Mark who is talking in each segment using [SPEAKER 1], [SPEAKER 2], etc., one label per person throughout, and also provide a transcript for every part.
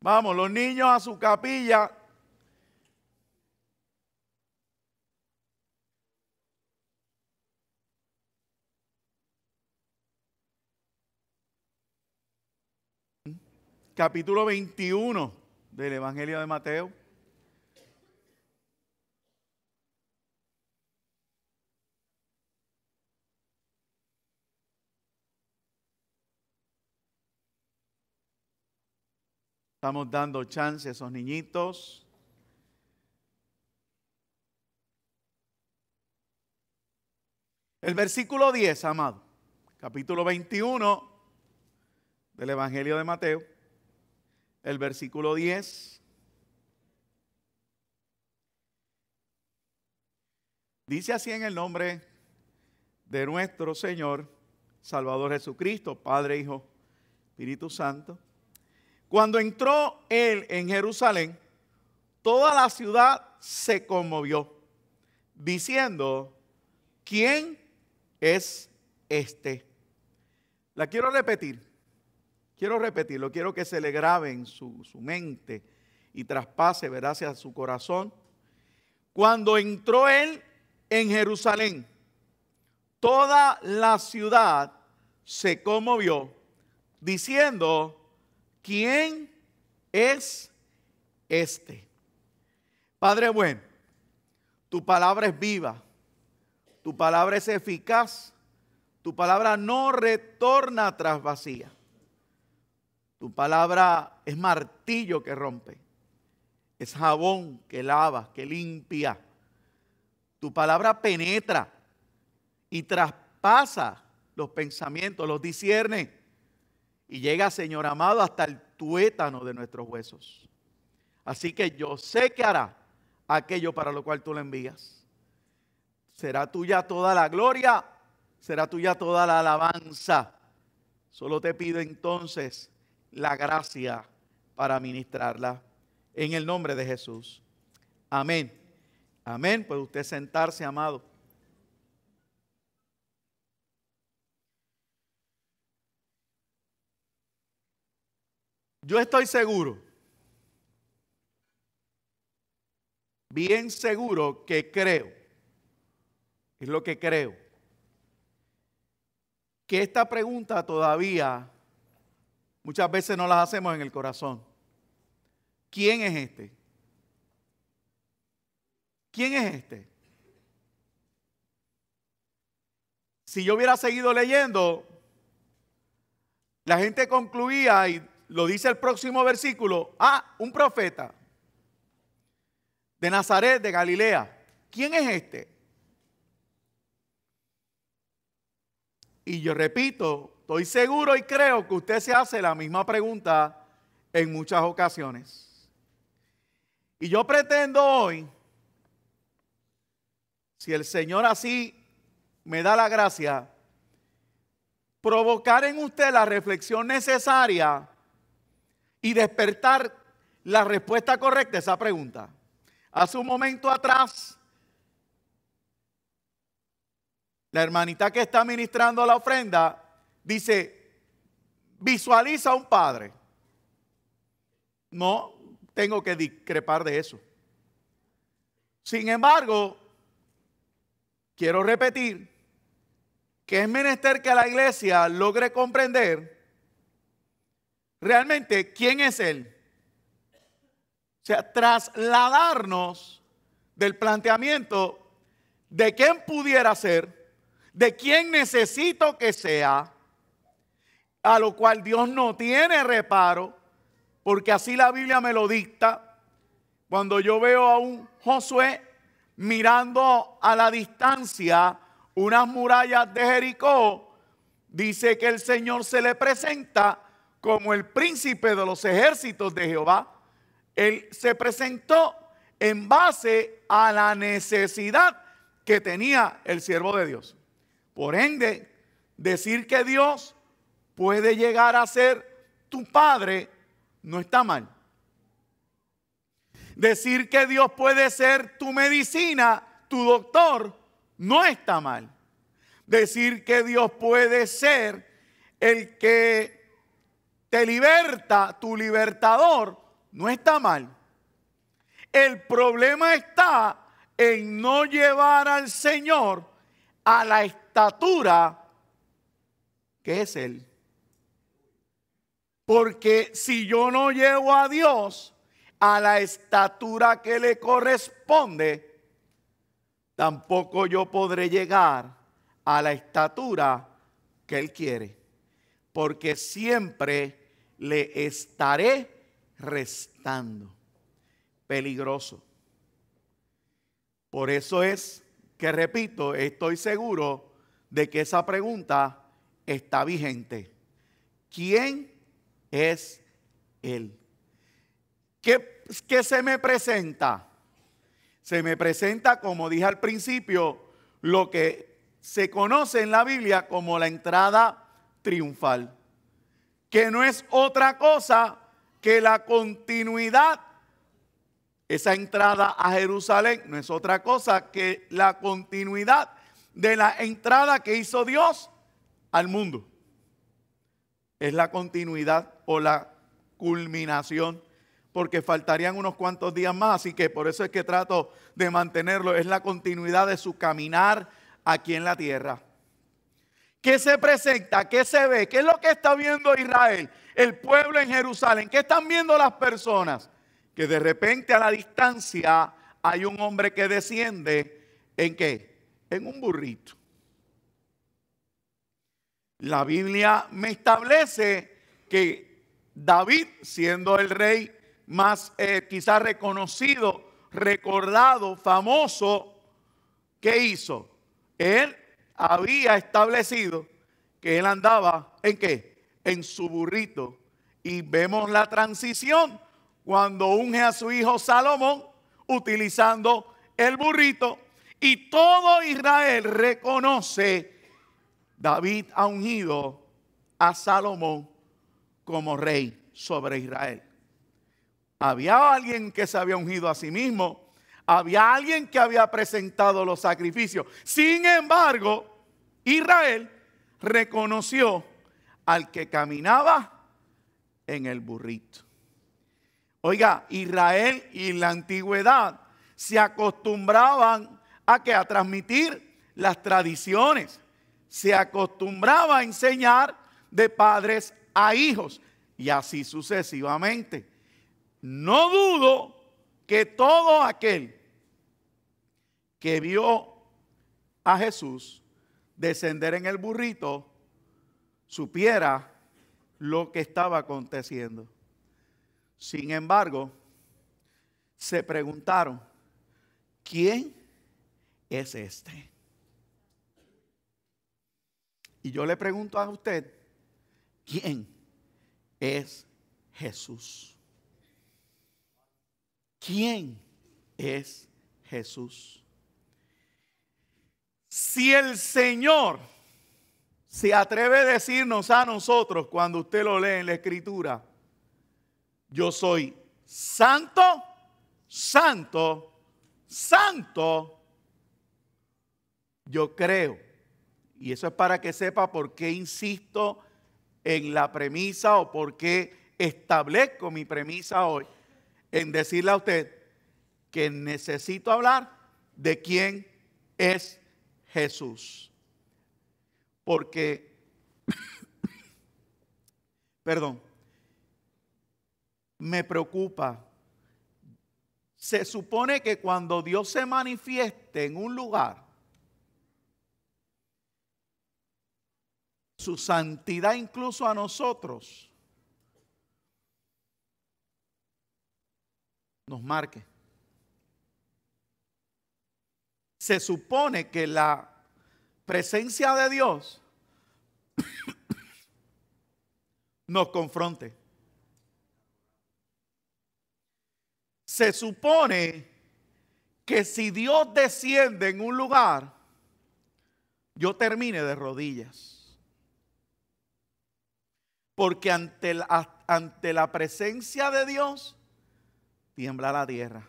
[SPEAKER 1] Vamos, los niños a su capilla. Capítulo 21 del Evangelio de Mateo. Estamos dando chance a esos niñitos. El versículo 10, amado, capítulo 21 del Evangelio de Mateo, el versículo 10. Dice así en el nombre de nuestro Señor, Salvador Jesucristo, Padre, Hijo, Espíritu Santo. Cuando entró él en Jerusalén, toda la ciudad se conmovió, diciendo, ¿quién es este? La quiero repetir, quiero repetirlo, quiero que se le grabe en su, mente y traspase, ¿verdad?, hacia su corazón. Cuando entró él en Jerusalén, toda la ciudad se conmovió, diciendo, ¿quién es este? Padre bueno, tu palabra es viva, tu palabra es eficaz, tu palabra no retorna tras vacía. Tu palabra es martillo que rompe, es jabón que lava, que limpia. Tu palabra penetra y traspasa los pensamientos, los discierne y llega, Señor amado, hasta el tuétano de nuestros huesos. Así que yo sé que hará aquello para lo cual tú le envías. Será tuya toda la gloria, será tuya toda la alabanza. Solo te pido entonces la gracia para ministrarla en el nombre de Jesús. Amén. Amén. Puede usted sentarse, amado. Yo estoy seguro, bien seguro que creo, es lo que creo, que esta pregunta todavía muchas veces no las hacemos en el corazón. ¿Quién es este? ¿Quién es este? Si yo hubiera seguido leyendo, la gente concluía y lo dice el próximo versículo, ah, un profeta de Nazaret, de Galilea. ¿Quién es este? Y yo repito, estoy seguro y creo que usted se hace la misma pregunta en muchas ocasiones. Y yo pretendo hoy, si el Señor así me da la gracia, provocar en usted la reflexión necesaria y despertar la respuesta correcta a esa pregunta. Hace un momento atrás, la hermanita que está ministrando la ofrenda dice, visualiza a un padre. No tengo que discrepar de eso. Sin embargo, quiero repetir que es menester que la iglesia logre comprender realmente quién es Él. O sea, trasladarnos del planteamiento de quién pudiera ser, de quién necesito que sea, a lo cual Dios no tiene reparo, porque así la Biblia me lo dicta. Cuando yo veo a un Josué mirando a la distancia unas murallas de Jericó, dice que el Señor se le presenta como el príncipe de los ejércitos de Jehová, él se presentó en base a la necesidad que tenía el siervo de Dios. Por ende, decir que Dios puede llegar a ser tu padre no está mal. Decir que Dios puede ser tu medicina, tu doctor, no está mal. Decir que Dios puede ser el que te liberta, tu libertador, no está mal. El problema está en no llevar al Señor a la estatura que es Él. Porque si yo no llevo a Dios a la estatura que le corresponde, tampoco yo podré llegar a la estatura que Él quiere. Porque siempre le estaré restando. Peligroso. Por eso es que, repito, estoy seguro de que esa pregunta está vigente. ¿Quién es Él? ¿Qué, se me presenta? Se me presenta, como dije al principio, lo que se conoce en la Biblia como la entrada triunfal que no es otra cosa que la continuidad. Esa entrada a Jerusalén no es otra cosa que la continuidad de la entrada que hizo Dios al mundo. Es la continuidad o la culminación, porque faltarían unos cuantos días más, así que por eso es que trato de mantenerlo. Es la continuidad de su caminar aquí en la tierra. ¿Qué se presenta? ¿Qué se ve? ¿Qué es lo que está viendo Israel? El pueblo en Jerusalén. ¿Qué están viendo las personas? Que de repente a la distancia hay un hombre que desciende. ¿En qué? En un burrito. La Biblia me establece que David, siendo el rey más eh, quizás reconocido, recordado, famoso, ¿qué hizo? Él había establecido que él andaba en qué? En su burrito. Y vemos la transición cuando unge a su hijo Salomón utilizando el burrito. Y todo Israel reconoce, David ha ungido a Salomón como rey sobre Israel. Había alguien que se había ungido a sí mismo, había alguien que había presentado los sacrificios. Sin embargo, Israel reconoció al que caminaba en el burrito. Oiga, Israel y la antigüedad se acostumbraban a que a transmitir las tradiciones, se acostumbraba a enseñar de padres a hijos y así sucesivamente. No dudo que todo aquel que vio a Jesús descender en el burrito supiera lo que estaba aconteciendo. Sin embargo, se preguntaron, ¿quién es este? Y yo le pregunto a usted, ¿quién es Jesús? ¿Quién es Jesús? Si el Señor se atreve a decirnos a nosotros cuando usted lo lee en la escritura, yo soy santo, santo, santo, yo creo. Y eso es para que sepa por qué insisto en la premisa o por qué establezco mi premisa hoy en decirle a usted que necesito hablar de quién es Jesús. Porque, perdón, me preocupa. Se supone que cuando Dios se manifieste en un lugar, su santidad incluso a nosotros nos marque. se supone que la presencia de Dios nos confronte. Se supone que si Dios desciende en un lugar, yo termine de rodillas. Porque ante la, ante la presencia de Dios, tiembla la tierra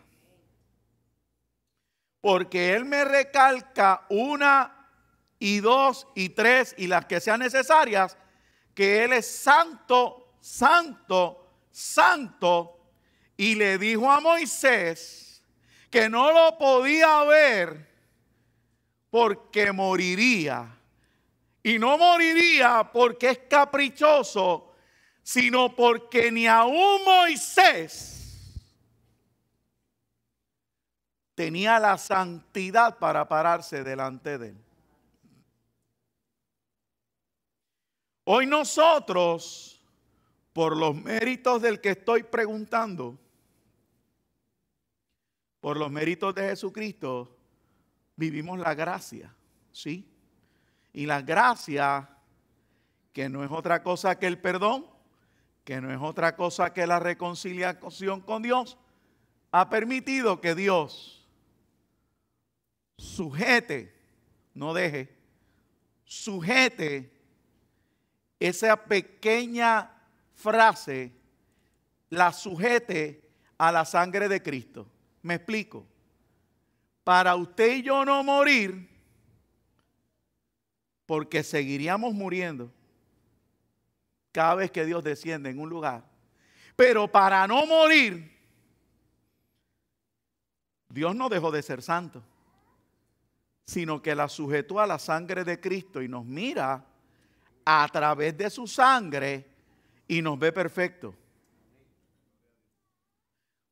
[SPEAKER 1] porque Él me recalca una y dos y tres y las que sean necesarias, que Él es santo, santo, santo, y le dijo a Moisés que no lo podía ver porque moriría. Y no moriría porque es caprichoso, sino porque ni aún Moisés tenía la santidad para pararse delante de él. Hoy nosotros, por los méritos del que estoy preguntando, por los méritos de Jesucristo, vivimos la gracia, ¿sí? Y la gracia, que no es otra cosa que el perdón, que no es otra cosa que la reconciliación con Dios, ha permitido que Dios sujete, no deje, sujete esa pequeña frase, la sujete a la sangre de Cristo. Me explico. Para usted y yo no morir, porque seguiríamos muriendo cada vez que Dios desciende en un lugar. Pero para no morir, Dios no dejó de ser santo sino que la sujetó a la sangre de Cristo y nos mira a través de su sangre y nos ve perfecto.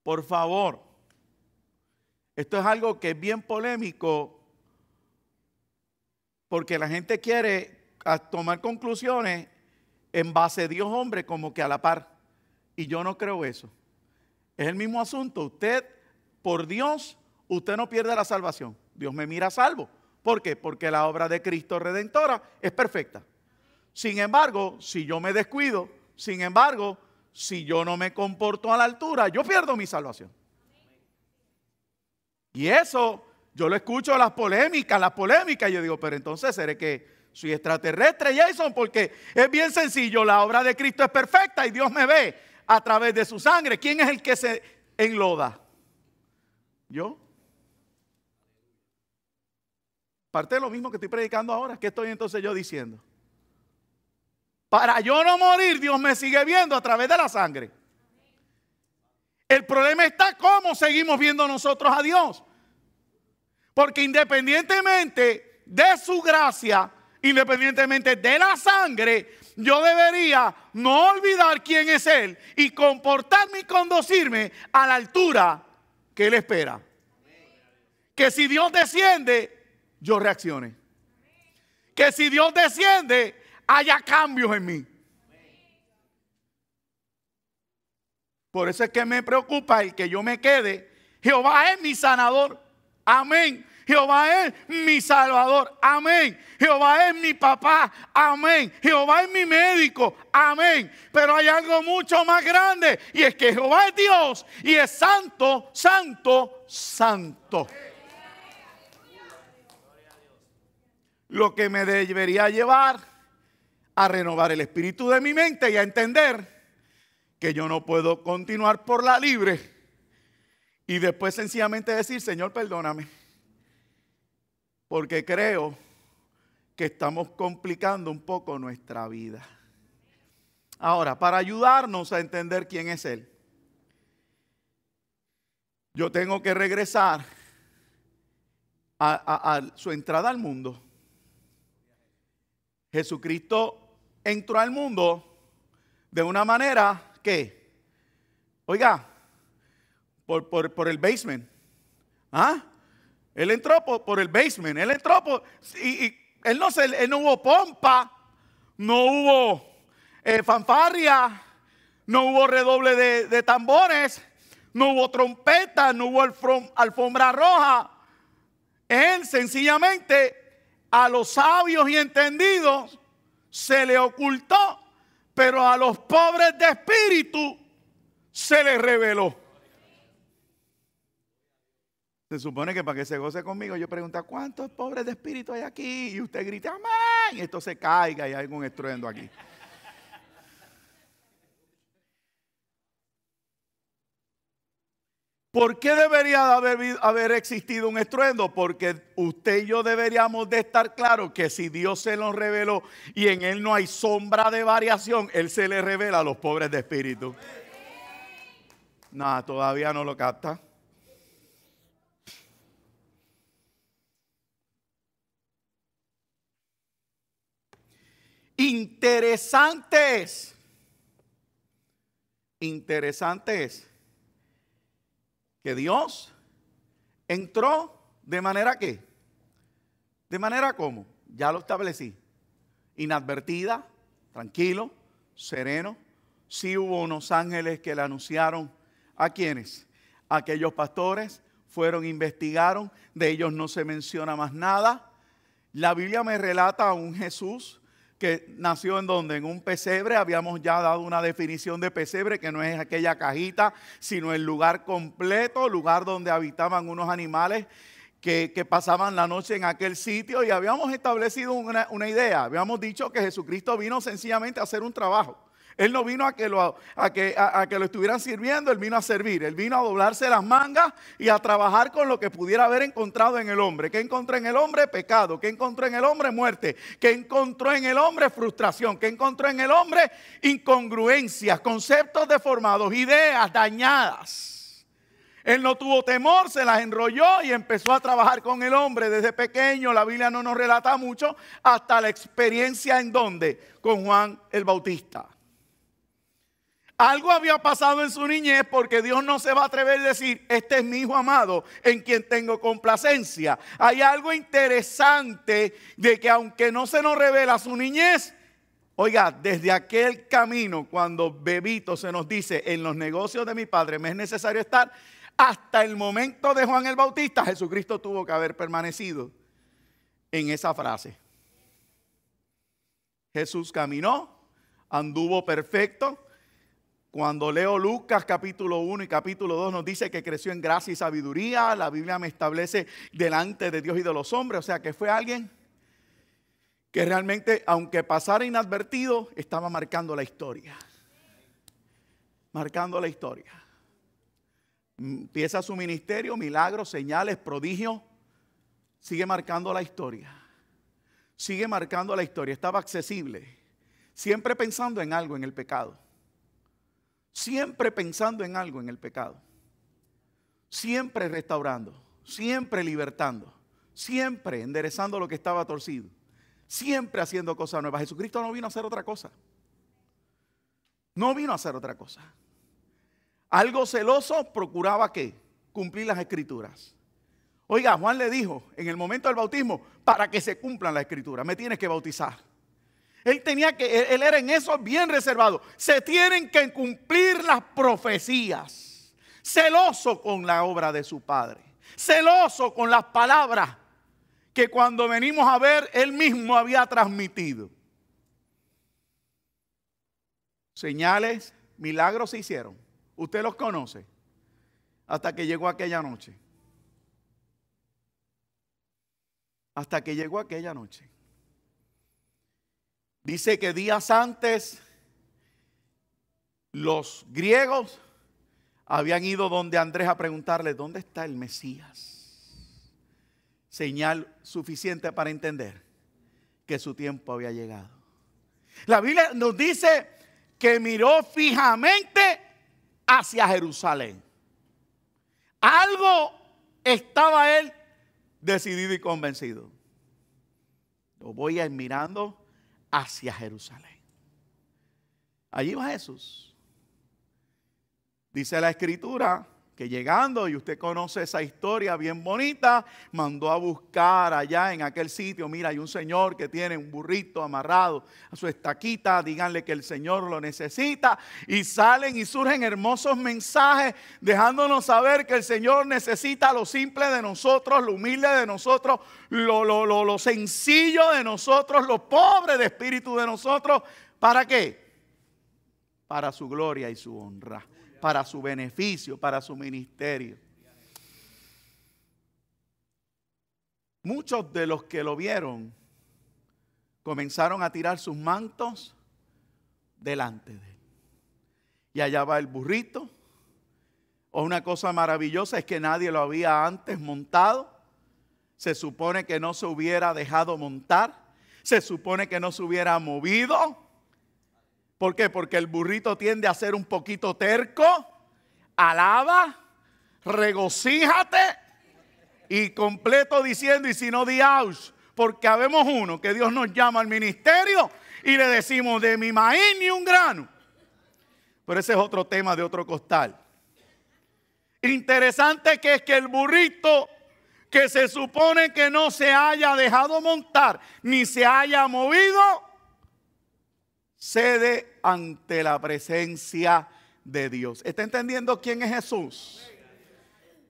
[SPEAKER 1] Por favor, esto es algo que es bien polémico porque la gente quiere tomar conclusiones en base a Dios hombre como que a la par. Y yo no creo eso. Es el mismo asunto. Usted, por Dios, usted no pierde la salvación. Dios me mira salvo. ¿Por qué? Porque la obra de Cristo redentora es perfecta. Sin embargo, si yo me descuido, sin embargo, si yo no me comporto a la altura, yo pierdo mi salvación. Y eso, yo lo escucho las polémicas, las polémicas, y yo digo, pero entonces seré que soy extraterrestre, Jason, porque es bien sencillo, la obra de Cristo es perfecta y Dios me ve a través de su sangre. ¿Quién es el que se enloda? ¿Yo? Parte de lo mismo que estoy predicando ahora. ¿Qué estoy entonces yo diciendo? Para yo no morir, Dios me sigue viendo a través de la sangre. El problema está cómo seguimos viendo nosotros a Dios. Porque independientemente de su gracia, independientemente de la sangre, yo debería no olvidar quién es Él y comportarme y conducirme a la altura que Él espera. Que si Dios desciende, yo reaccione. Que si Dios desciende, haya cambios en mí. Por eso es que me preocupa el que yo me quede. Jehová es mi sanador. Amén. Jehová es mi salvador. Amén. Jehová es mi papá. Amén. Jehová es mi médico. Amén. Pero hay algo mucho más grande. Y es que Jehová es Dios. Y es santo, santo, santo. lo que me debería llevar a renovar el espíritu de mi mente y a entender que yo no puedo continuar por la libre y después sencillamente decir, Señor, perdóname, porque creo que estamos complicando un poco nuestra vida. Ahora, para ayudarnos a entender quién es Él, yo tengo que regresar a, a su entrada al mundo Jesucristo entró al mundo de una manera que, oiga, por, por, el basement. ¿Ah? Él entró por, el basement, él entró por... Y, él, no se, no hubo pompa, no hubo eh, fanfarria, no hubo redoble de, tambores, no hubo trompeta, no hubo alfombra roja. Él sencillamente a los sabios y entendidos se le ocultó, pero a los pobres de espíritu se les reveló. Se supone que para que se goce conmigo, yo pregunto, ¿cuántos pobres de espíritu hay aquí? Y usted grita, amén. Y esto se caiga y hay algún estruendo aquí. ¿Por qué debería haber, existido un estruendo? Porque usted y yo deberíamos de estar claros que si Dios se nos reveló y en Él no hay sombra de variación, Él se le revela a los pobres de espíritu. Nada, todavía no lo capta. Interesante es. Interesante es que Dios entró de manera que, de manera como, ya lo establecí, inadvertida, tranquilo, sereno. Si hubo unos ángeles que le anunciaron a quienes, aquellos pastores, fueron, investigaron, de ellos no se menciona más nada. La Biblia me relata a un Jesús que nació en donde, en un pesebre, habíamos ya dado una definición de pesebre, que no es aquella cajita, sino el lugar completo, lugar donde habitaban unos animales que, pasaban la noche en aquel sitio, y habíamos establecido una, una idea, habíamos dicho que Jesucristo vino sencillamente a hacer un trabajo. Él no vino a que, lo, estuvieran sirviendo, él vino a servir, él vino a doblarse las mangas y a trabajar con lo que pudiera haber encontrado en el hombre. ¿Qué encontró en el hombre? Pecado. ¿Qué encontró en el hombre? Muerte. ¿Qué encontró en el hombre? Frustración. ¿Qué encontró en el hombre? Incongruencias, conceptos deformados, ideas dañadas. Él no tuvo temor, se las enrolló y empezó a trabajar con el hombre desde pequeño. La Biblia no nos relata mucho hasta la experiencia en donde con Juan el Bautista. Algo había pasado en su niñez porque Dios no se va a atrever a decir, este es mi hijo amado en quien tengo complacencia. Hay algo interesante de que aunque no se nos revela su niñez, oiga, desde aquel camino cuando bebito se nos dice, en los negocios de mi padre me es necesario estar, hasta el momento de Juan el Bautista, Jesucristo tuvo que haber permanecido en esa frase. Jesús caminó, anduvo perfecto cuando leo Lucas capítulo 1 y capítulo 2 nos dice que creció en gracia y sabiduría, la Biblia me establece delante de Dios y de los hombres, o sea que fue alguien que realmente, aunque pasara inadvertido, estaba marcando la historia. Marcando la historia. Empieza su ministerio, milagros, señales, prodigios. Sigue marcando la historia. Sigue marcando la historia. Estaba accesible. Siempre pensando en algo, en el pecado siempre pensando en algo, en el pecado. Siempre restaurando, siempre libertando, siempre enderezando lo que estaba torcido, siempre haciendo cosas nuevas. Jesucristo no vino a hacer otra cosa. No vino a hacer otra cosa. Algo celoso procuraba que cumplir las escrituras. Oiga, Juan le dijo en el momento del bautismo, para que se cumplan las escrituras, me tienes que bautizar. Él tenía que, él era en eso bien reservado. Se tienen que cumplir las profecías. Celoso con la obra de su padre. Celoso con las palabras que cuando venimos a ver, él mismo había transmitido. Señales, milagros se hicieron. Usted los conoce. Hasta que llegó aquella noche. Hasta que llegó aquella noche. Dice que días antes los griegos habían ido donde Andrés a preguntarle, ¿dónde está el Mesías? Señal suficiente para entender que su tiempo había llegado. La Biblia nos dice que miró fijamente hacia Jerusalén. Algo estaba él decidido y convencido. Lo voy a ir mirando hacia Jerusalén. Allí va Jesús. Dice la escritura que llegando, y usted conoce esa historia bien bonita, mandó a buscar allá en aquel sitio, mira, hay un señor que tiene un burrito amarrado a su estaquita, díganle que el Señor lo necesita, y salen y surgen hermosos mensajes dejándonos saber que el Señor necesita lo simple de nosotros, lo humilde de nosotros, lo, sencillo de nosotros, lo pobre de espíritu de nosotros, ¿para qué? Para su gloria y su honra para su beneficio, para su ministerio. Muchos de los que lo vieron comenzaron a tirar sus mantos delante de él. Y allá va el burrito. O una cosa maravillosa es que nadie lo había antes montado. Se supone que no se hubiera dejado montar. Se supone que no se hubiera movido. ¿Por qué? Porque el burrito tiende a ser un poquito terco, alaba, regocíjate y completo diciendo, y si no, di aus, porque habemos uno que Dios nos llama al ministerio y le decimos de mi maíz ni un grano. Pero ese es otro tema de otro costal. Interesante que es que el burrito que se supone que no se haya dejado montar ni se haya movido, cede ante la presencia de Dios. ¿Está entendiendo quién es Jesús?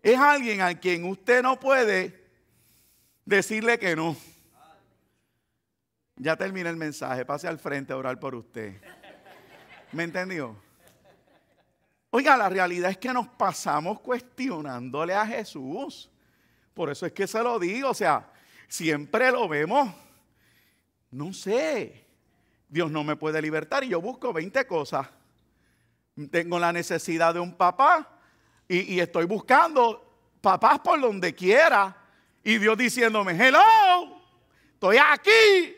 [SPEAKER 1] Es alguien a quien usted no puede decirle que no. Ya termina el mensaje, pase al frente a orar por usted. ¿Me entendió? Oiga, la realidad es que nos pasamos cuestionándole a Jesús. Por eso es que se lo digo, o sea, siempre lo vemos. No sé. Dios no me puede libertar y yo busco 20 cosas. Tengo la necesidad de un papá y, estoy buscando papás por donde quiera. Y Dios diciéndome, hello, estoy aquí.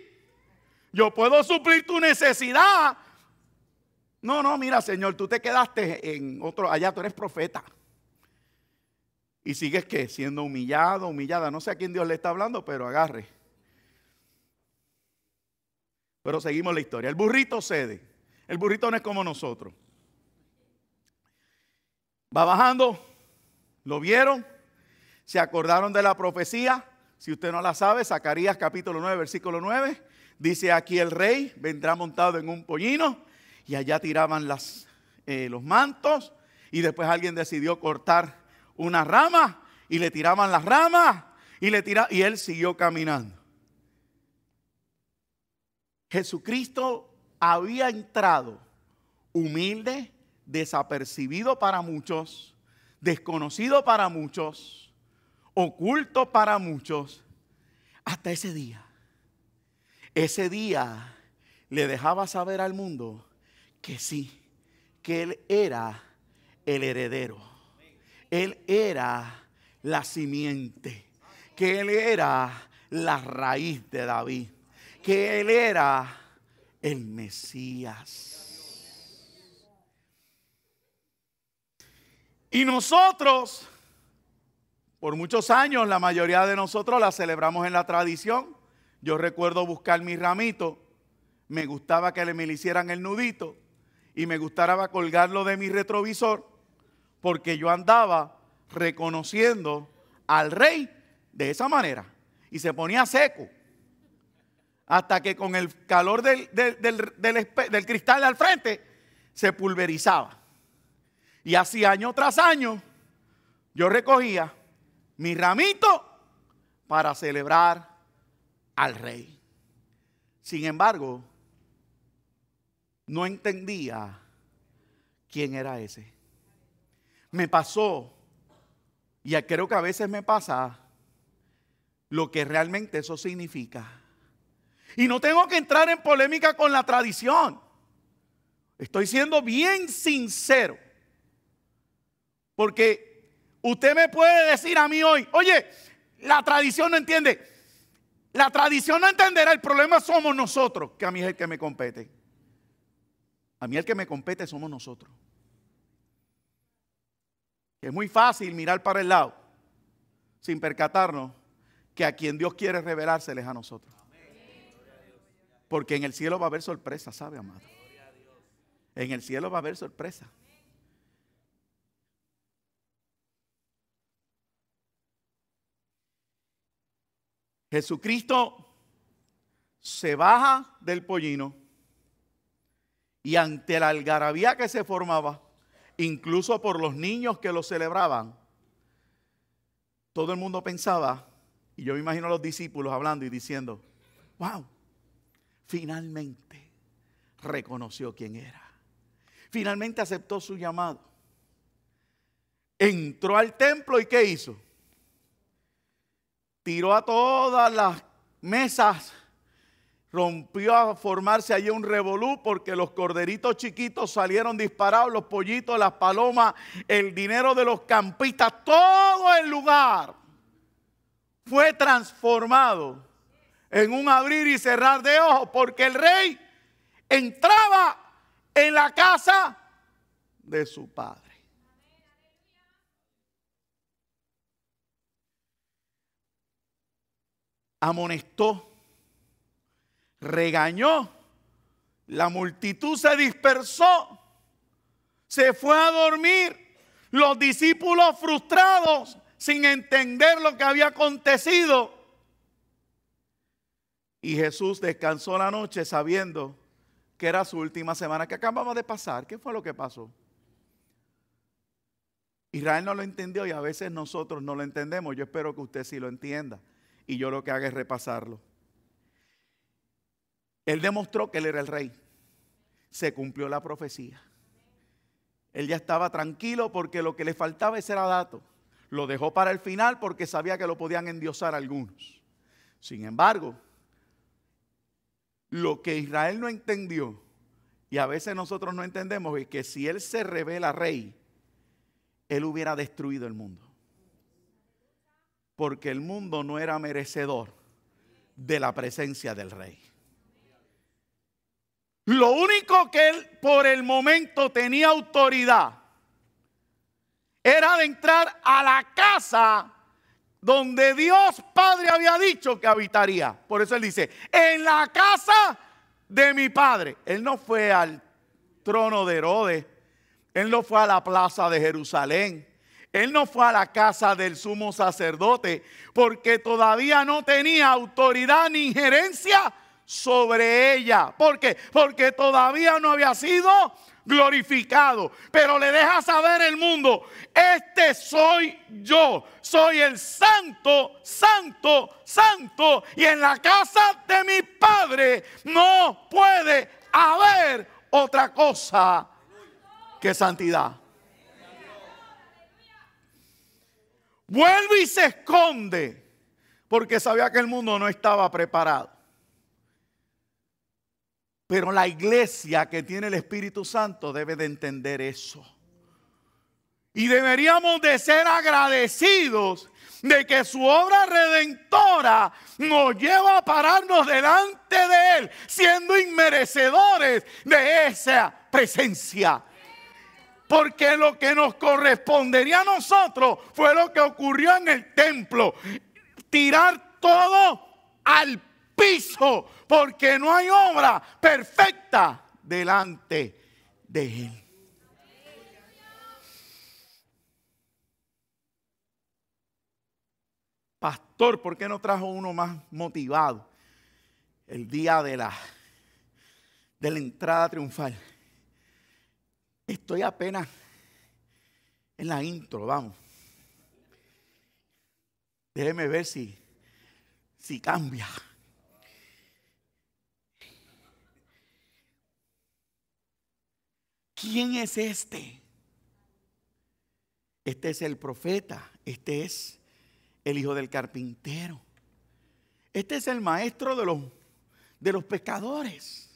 [SPEAKER 1] Yo puedo suplir tu necesidad. No, no, mira, Señor, tú te quedaste en otro, allá tú eres profeta. Y sigues que siendo humillado, humillada. No sé a quién Dios le está hablando, pero agarre. Pero seguimos la historia. El burrito cede. El burrito no es como nosotros. Va bajando, lo vieron, se acordaron de la profecía. Si usted no la sabe, Zacarías capítulo 9, versículo 9. Dice aquí el rey vendrá montado en un pollino y allá tiraban eh, los mantos y después alguien decidió cortar una rama y le tiraban las ramas y, le y él siguió caminando. Jesucristo había entrado humilde, desapercibido para muchos, desconocido para muchos, oculto para muchos, hasta ese día. Ese día le dejaba saber al mundo que sí, que él era el heredero, él era la simiente, que él era la raíz de David que él era el Mesías. Y nosotros, por muchos años, la mayoría de nosotros la celebramos en la tradición. Yo recuerdo buscar mi ramito, me gustaba que le me hicieran el nudito y me gustaba colgarlo de mi retrovisor porque yo andaba reconociendo al rey de esa manera y se ponía seco hasta que con el calor del, cristal al frente se pulverizaba. Y así año tras año yo recogía mi ramito para celebrar al rey. Sin embargo, no entendía quién era ese. Me pasó, y creo que a veces me pasa, lo que realmente eso significa. Y no tengo que entrar en polémica con la tradición. Estoy siendo bien sincero. Porque usted me puede decir a mí hoy, oye, la tradición no entiende. La tradición no entenderá, el problema somos nosotros, que a mí es el que me compete. A mí el que me compete somos nosotros. Es muy fácil mirar para el lado sin percatarnos que a quien Dios quiere revelárseles a nosotros. Porque en el cielo va a haber sorpresa, ¿sabe, amado? En el cielo va a haber sorpresa. Jesucristo se baja del pollino y ante la algarabía que se formaba, incluso por los niños que lo celebraban, todo el mundo pensaba, y yo me imagino a los discípulos hablando y diciendo, wow, Finalmente reconoció quién era. Finalmente aceptó su llamado. Entró al templo y ¿qué hizo? Tiró a todas las mesas, rompió a formarse allí un revolú porque los corderitos chiquitos salieron disparados, los pollitos, las palomas, el dinero de los campistas, todo el lugar fue transformado en un abrir y cerrar de ojos, porque el rey entraba en la casa de su padre. Amonestó, regañó, la multitud se dispersó, se fue a dormir, los discípulos frustrados sin entender lo que había acontecido y Jesús descansó la noche sabiendo que era su última semana que acababa de pasar. ¿Qué fue lo que pasó? Israel no lo entendió y a veces nosotros no lo entendemos. Yo espero que usted sí lo entienda. Y yo lo que haga es repasarlo. Él demostró que él era el rey. Se cumplió la profecía. Él ya estaba tranquilo porque lo que le faltaba ese era dato. Lo dejó para el final porque sabía que lo podían endiosar algunos. Sin embargo, lo que Israel no entendió, y a veces nosotros no entendemos, es que si él se revela rey, él hubiera destruido el mundo. Porque el mundo no era merecedor de la presencia del rey. Lo único que él por el momento tenía autoridad era de entrar a la casa donde Dios Padre había dicho que habitaría. Por eso él dice, en la casa de mi Padre. Él no fue al trono de Herodes, él no fue a la plaza de Jerusalén, él no fue a la casa del sumo sacerdote, porque todavía no tenía autoridad ni injerencia sobre ella. ¿Por qué? Porque todavía no había sido glorificado. Pero le deja saber el mundo, este soy yo, soy el santo, santo, santo. Y en la casa de mi Padre no puede haber otra cosa que santidad. Vuelve y se esconde porque sabía que el mundo no estaba preparado. Pero la iglesia que tiene el Espíritu Santo debe de entender eso. Y deberíamos de ser agradecidos de que su obra redentora nos lleva a pararnos delante de Él, siendo inmerecedores de esa presencia. Porque lo que nos correspondería a nosotros fue lo que ocurrió en el templo. Tirar todo al piso, porque no hay obra perfecta delante de Él. Pastor, ¿por qué no trajo uno más motivado? El día de la, de la entrada triunfal. Estoy apenas en la intro, vamos. Déjeme ver si, si cambia. ¿quién es este? Este es el profeta, este es el hijo del carpintero, este es el maestro de los, de los pecadores,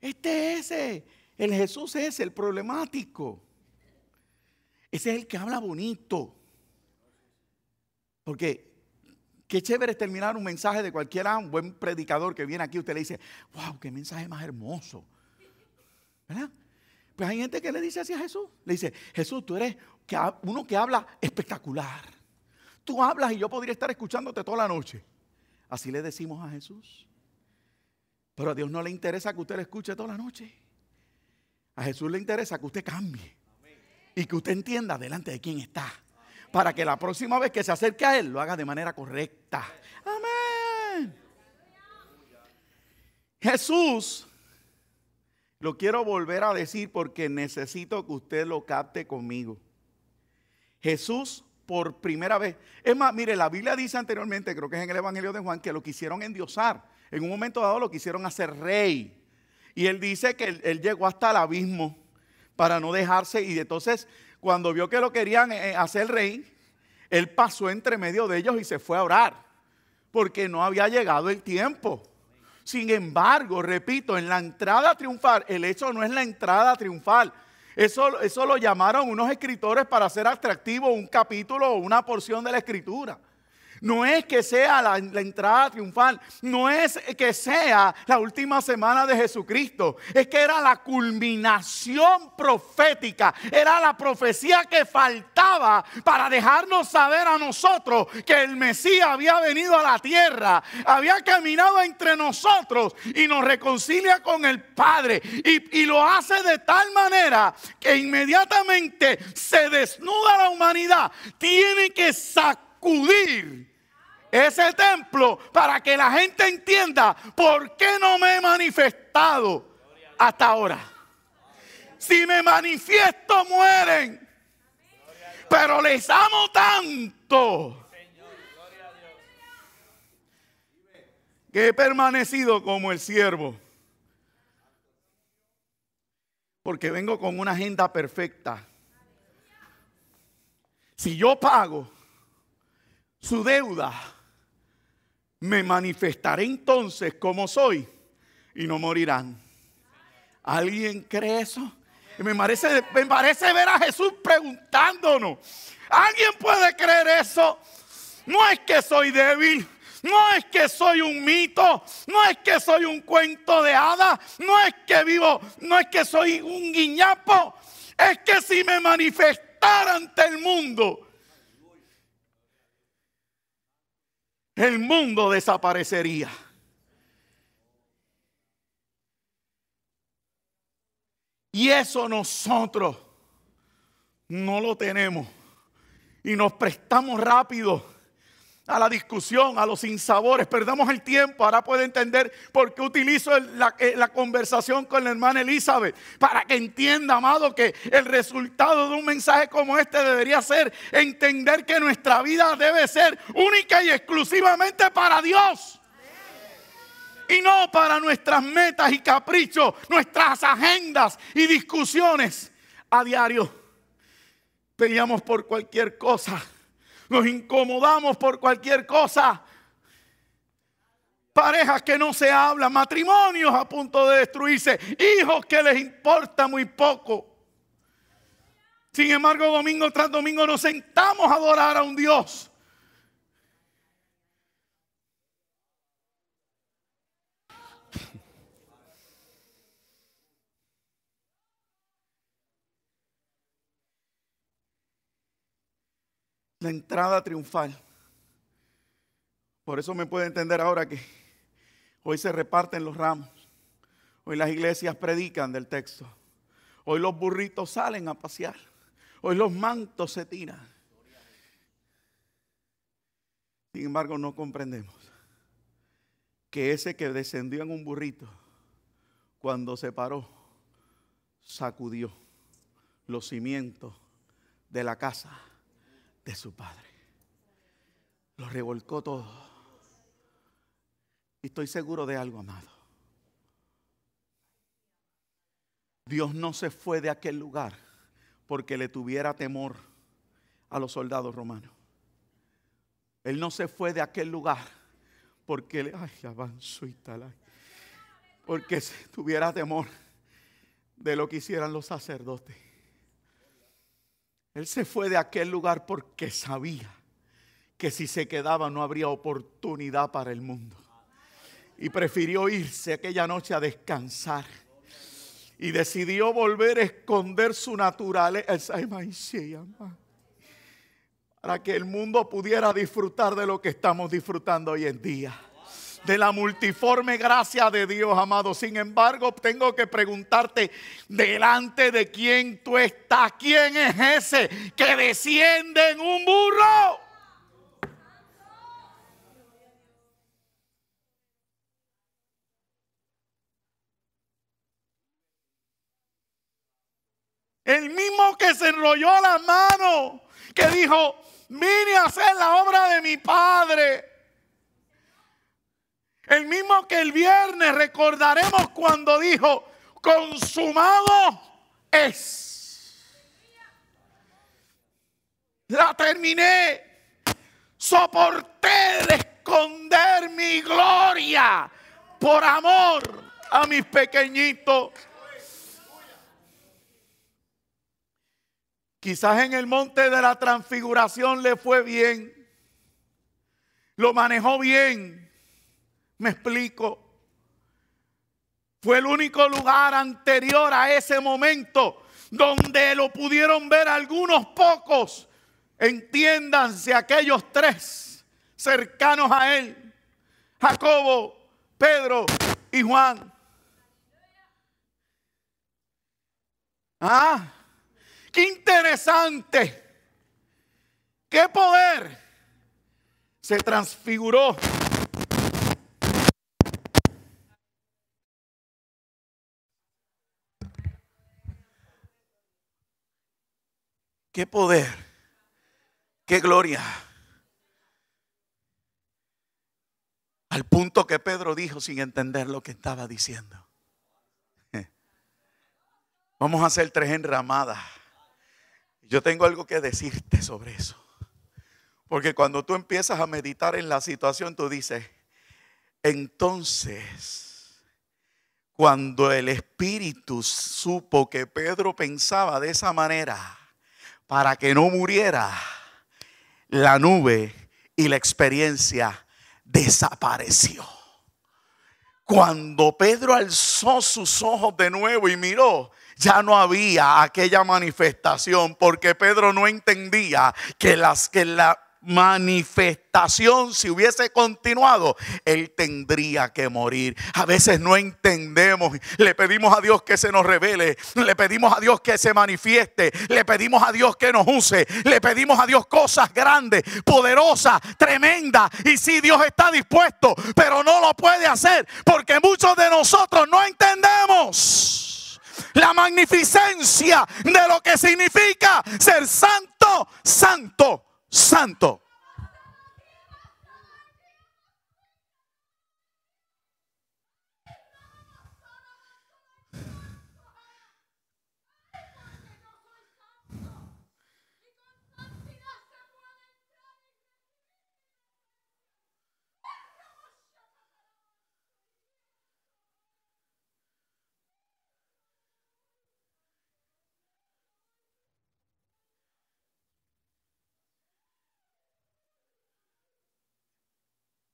[SPEAKER 1] este es eh, el, Jesús es el problemático, ese es el que habla bonito, porque Qué chévere es terminar un mensaje de cualquiera, un buen predicador que viene aquí, usted le dice, wow, qué mensaje más hermoso. ¿Verdad? Pues hay gente que le dice así a Jesús. Le dice, Jesús, tú eres uno que habla espectacular. Tú hablas y yo podría estar escuchándote toda la noche. Así le decimos a Jesús. Pero a Dios no le interesa que usted le escuche toda la noche. A Jesús le interesa que usted cambie. Y que usted entienda delante de quién está. Para que la próxima vez que se acerque a Él lo haga de manera correcta. Amén. Jesús lo quiero volver a decir porque necesito que usted lo capte conmigo. Jesús por primera vez. Es más, mire, la Biblia dice anteriormente, creo que es en el Evangelio de Juan, que lo quisieron endiosar. En un momento dado lo quisieron hacer rey. Y él dice que él, llegó hasta el abismo para no dejarse. Y entonces, cuando vio que lo querían eh, hacer rey, él pasó entre medio de ellos y se fue a orar. Porque no había llegado el tiempo. Sin embargo, repito, en la entrada triunfal, el hecho no es la entrada triunfal. Eso, eso lo llamaron unos escritores para hacer atractivo un capítulo o una porción de la escritura. No es que sea la, entrada triunfal, no es que sea la última semana de Jesucristo, es que era la culminación profética, era la profecía que faltaba para dejarnos saber a nosotros que el Mesías había venido a la tierra, había caminado entre nosotros y nos reconcilia con el Padre y, lo hace de tal manera que inmediatamente se desnuda la humanidad, tiene que sacudir el templo para que la gente entienda por qué no me he manifestado hasta ahora. Si me manifiesto mueren, pero les amo tanto que he permanecido como el siervo. Porque vengo con una agenda perfecta. Si yo pago su deuda, me manifestaré entonces como soy y no morirán. ¿Alguien cree eso? Me parece, me parece ver a Jesús preguntándonos. ¿Alguien puede creer eso? No es que soy débil. No es que soy un mito, no es que soy un cuento de hadas, no es que vivo, no es que soy un guiñapo, es que si me manifestara ante el mundo, el mundo desaparecería. Y eso nosotros no lo tenemos. Y nos prestamos rápido a la discusión, a los sinsabores, perdamos el tiempo. Ahora puede entender por qué utilizo eh, la, conversación con la hermana Elizabeth, para que entienda, amado, que el resultado de un mensaje como este debería ser entender que nuestra vida debe ser única y exclusivamente para Dios. Y no para nuestras metas y caprichos, nuestras agendas y discusiones a diario. Peleamos por cualquier cosa nos incomodamos por cualquier cosa. Parejas que no se hablan, matrimonios a punto de destruirse, hijos que les importa muy poco. Sin embargo, domingo tras domingo nos sentamos a adorar a un Dios la entrada triunfal. Por eso me puede entender ahora que hoy se reparten los ramos, hoy las iglesias predican del texto, hoy los burritos salen a pasear, hoy los mantos se tiran. Sin embargo, no comprendemos que ese que descendió en un burrito, cuando se paró, sacudió los cimientos de la casa de su padre. Lo revolcó todo. Y estoy seguro de algo, amado. Dios no se fue de aquel lugar porque le tuviera temor a los soldados romanos. Él no se fue de aquel lugar porque le, ay, avanzó y tal, porque tuviera temor de lo que hicieran los sacerdotes. Él se fue de aquel lugar porque sabía que si se quedaba no habría oportunidad para el mundo. Y prefirió irse aquella noche a descansar. Y decidió volver a esconder su naturaleza para que el mundo pudiera disfrutar de lo que estamos disfrutando hoy en día de la multiforme gracia de Dios, amado. Sin embargo, tengo que preguntarte, delante de quién tú estás, quién es ese que desciende en un burro. El mismo que se enrolló la mano, que dijo, vine a hacer la obra de mi padre. El mismo que el viernes recordaremos cuando dijo, consumado es. La terminé. Soporté de esconder mi gloria por amor a mis pequeñitos. Quizás en el monte de la transfiguración le fue bien. Lo manejó bien. Me explico. Fue el único lugar anterior a ese momento donde lo pudieron ver algunos pocos. Entiéndanse aquellos tres cercanos a él. Jacobo, Pedro y Juan. Ah, qué interesante. Qué poder se transfiguró Qué poder. Qué gloria. Al punto que Pedro dijo sin entender lo que estaba diciendo. Vamos a hacer tres enramadas. Yo tengo algo que decirte sobre eso. Porque cuando tú empiezas a meditar en la situación, tú dices, entonces, cuando el Espíritu supo que Pedro pensaba de esa manera, para que no muriera la nube y la experiencia desapareció. Cuando Pedro alzó sus ojos de nuevo y miró, ya no había aquella manifestación porque Pedro no entendía que las que la manifestación, si hubiese continuado, él tendría que morir. A veces no entendemos, le pedimos a Dios que se nos revele, le pedimos a Dios que se manifieste, le pedimos a Dios que nos use, le pedimos a Dios cosas grandes, poderosas, tremendas. Y si Dios está dispuesto, pero no lo puede hacer porque muchos de nosotros no entendemos la magnificencia de lo que significa ser santo, santo, santo.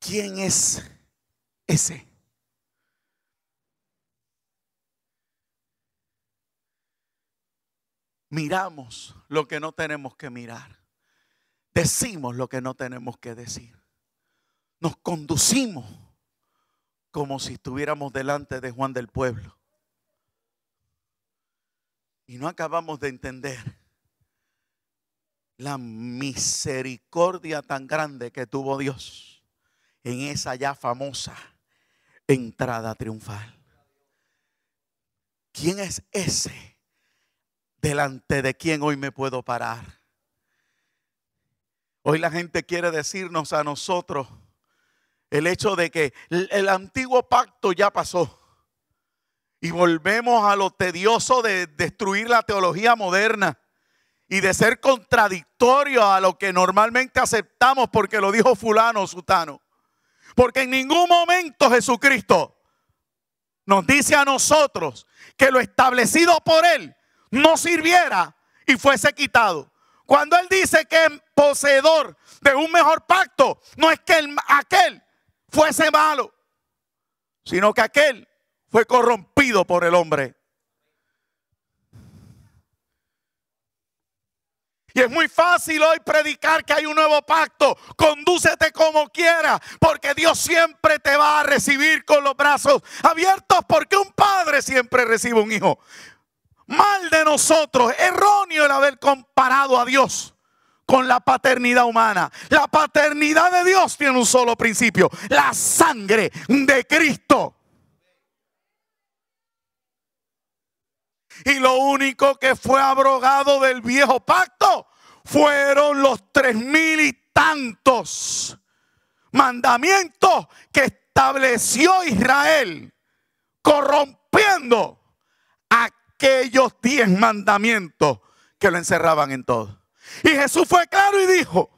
[SPEAKER 1] ¿Quién es ese? Miramos lo que no tenemos que mirar. Decimos lo que no tenemos que decir. Nos conducimos como si estuviéramos delante de Juan del Pueblo. Y no acabamos de entender la misericordia tan grande que tuvo Dios en esa ya famosa entrada triunfal. ¿Quién es ese delante de quien hoy me puedo parar? Hoy la gente quiere decirnos a nosotros el hecho de que el antiguo pacto ya pasó. Y volvemos a lo tedioso de destruir la teología moderna y de ser contradictorio a lo que normalmente aceptamos porque lo dijo fulano o sutano. Porque en ningún momento Jesucristo nos dice a nosotros que lo establecido por Él no sirviera y fuese quitado. Cuando Él dice que es poseedor de un mejor pacto, no es que aquel fuese malo, sino que aquel fue corrompido por el hombre. Y es muy fácil hoy predicar que hay un nuevo pacto. Condúcete como quiera, porque Dios siempre te va a recibir con los brazos abiertos, porque un padre siempre recibe un hijo. Mal de nosotros, erróneo el haber comparado a Dios con la paternidad humana. La paternidad de Dios tiene un solo principio, la sangre de Cristo. Y lo único que fue abrogado del viejo pacto fueron los tres mil y tantos mandamientos que estableció Israel, corrompiendo aquellos diez mandamientos que lo encerraban en todo. Y Jesús fue claro y dijo,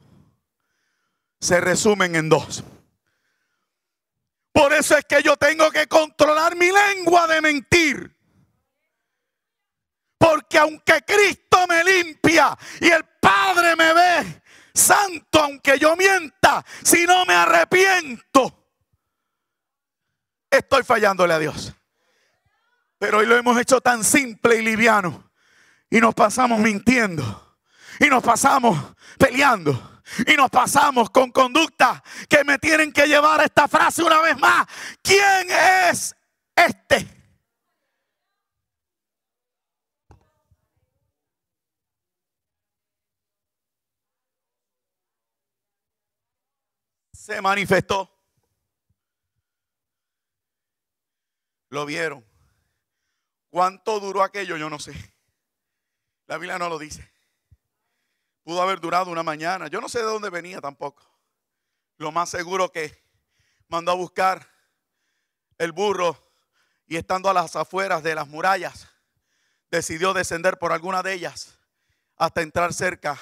[SPEAKER 1] se resumen en dos. Por eso es que yo tengo que controlar mi lengua de mentir. Porque aunque Cristo me limpia y el Padre me ve santo, aunque yo mienta, si no me arrepiento, estoy fallándole a Dios. Pero hoy lo hemos hecho tan simple y liviano. Y nos pasamos mintiendo. Y nos pasamos peleando. Y nos pasamos con conductas que me tienen que llevar a esta frase una vez más. ¿Quién es este? se manifestó. Lo vieron. ¿Cuánto duró aquello? Yo no sé. La Biblia no lo dice. Pudo haber durado una mañana. Yo no sé de dónde venía tampoco. Lo más seguro que mandó a buscar el burro y estando a las afueras de las murallas, decidió descender por alguna de ellas hasta entrar cerca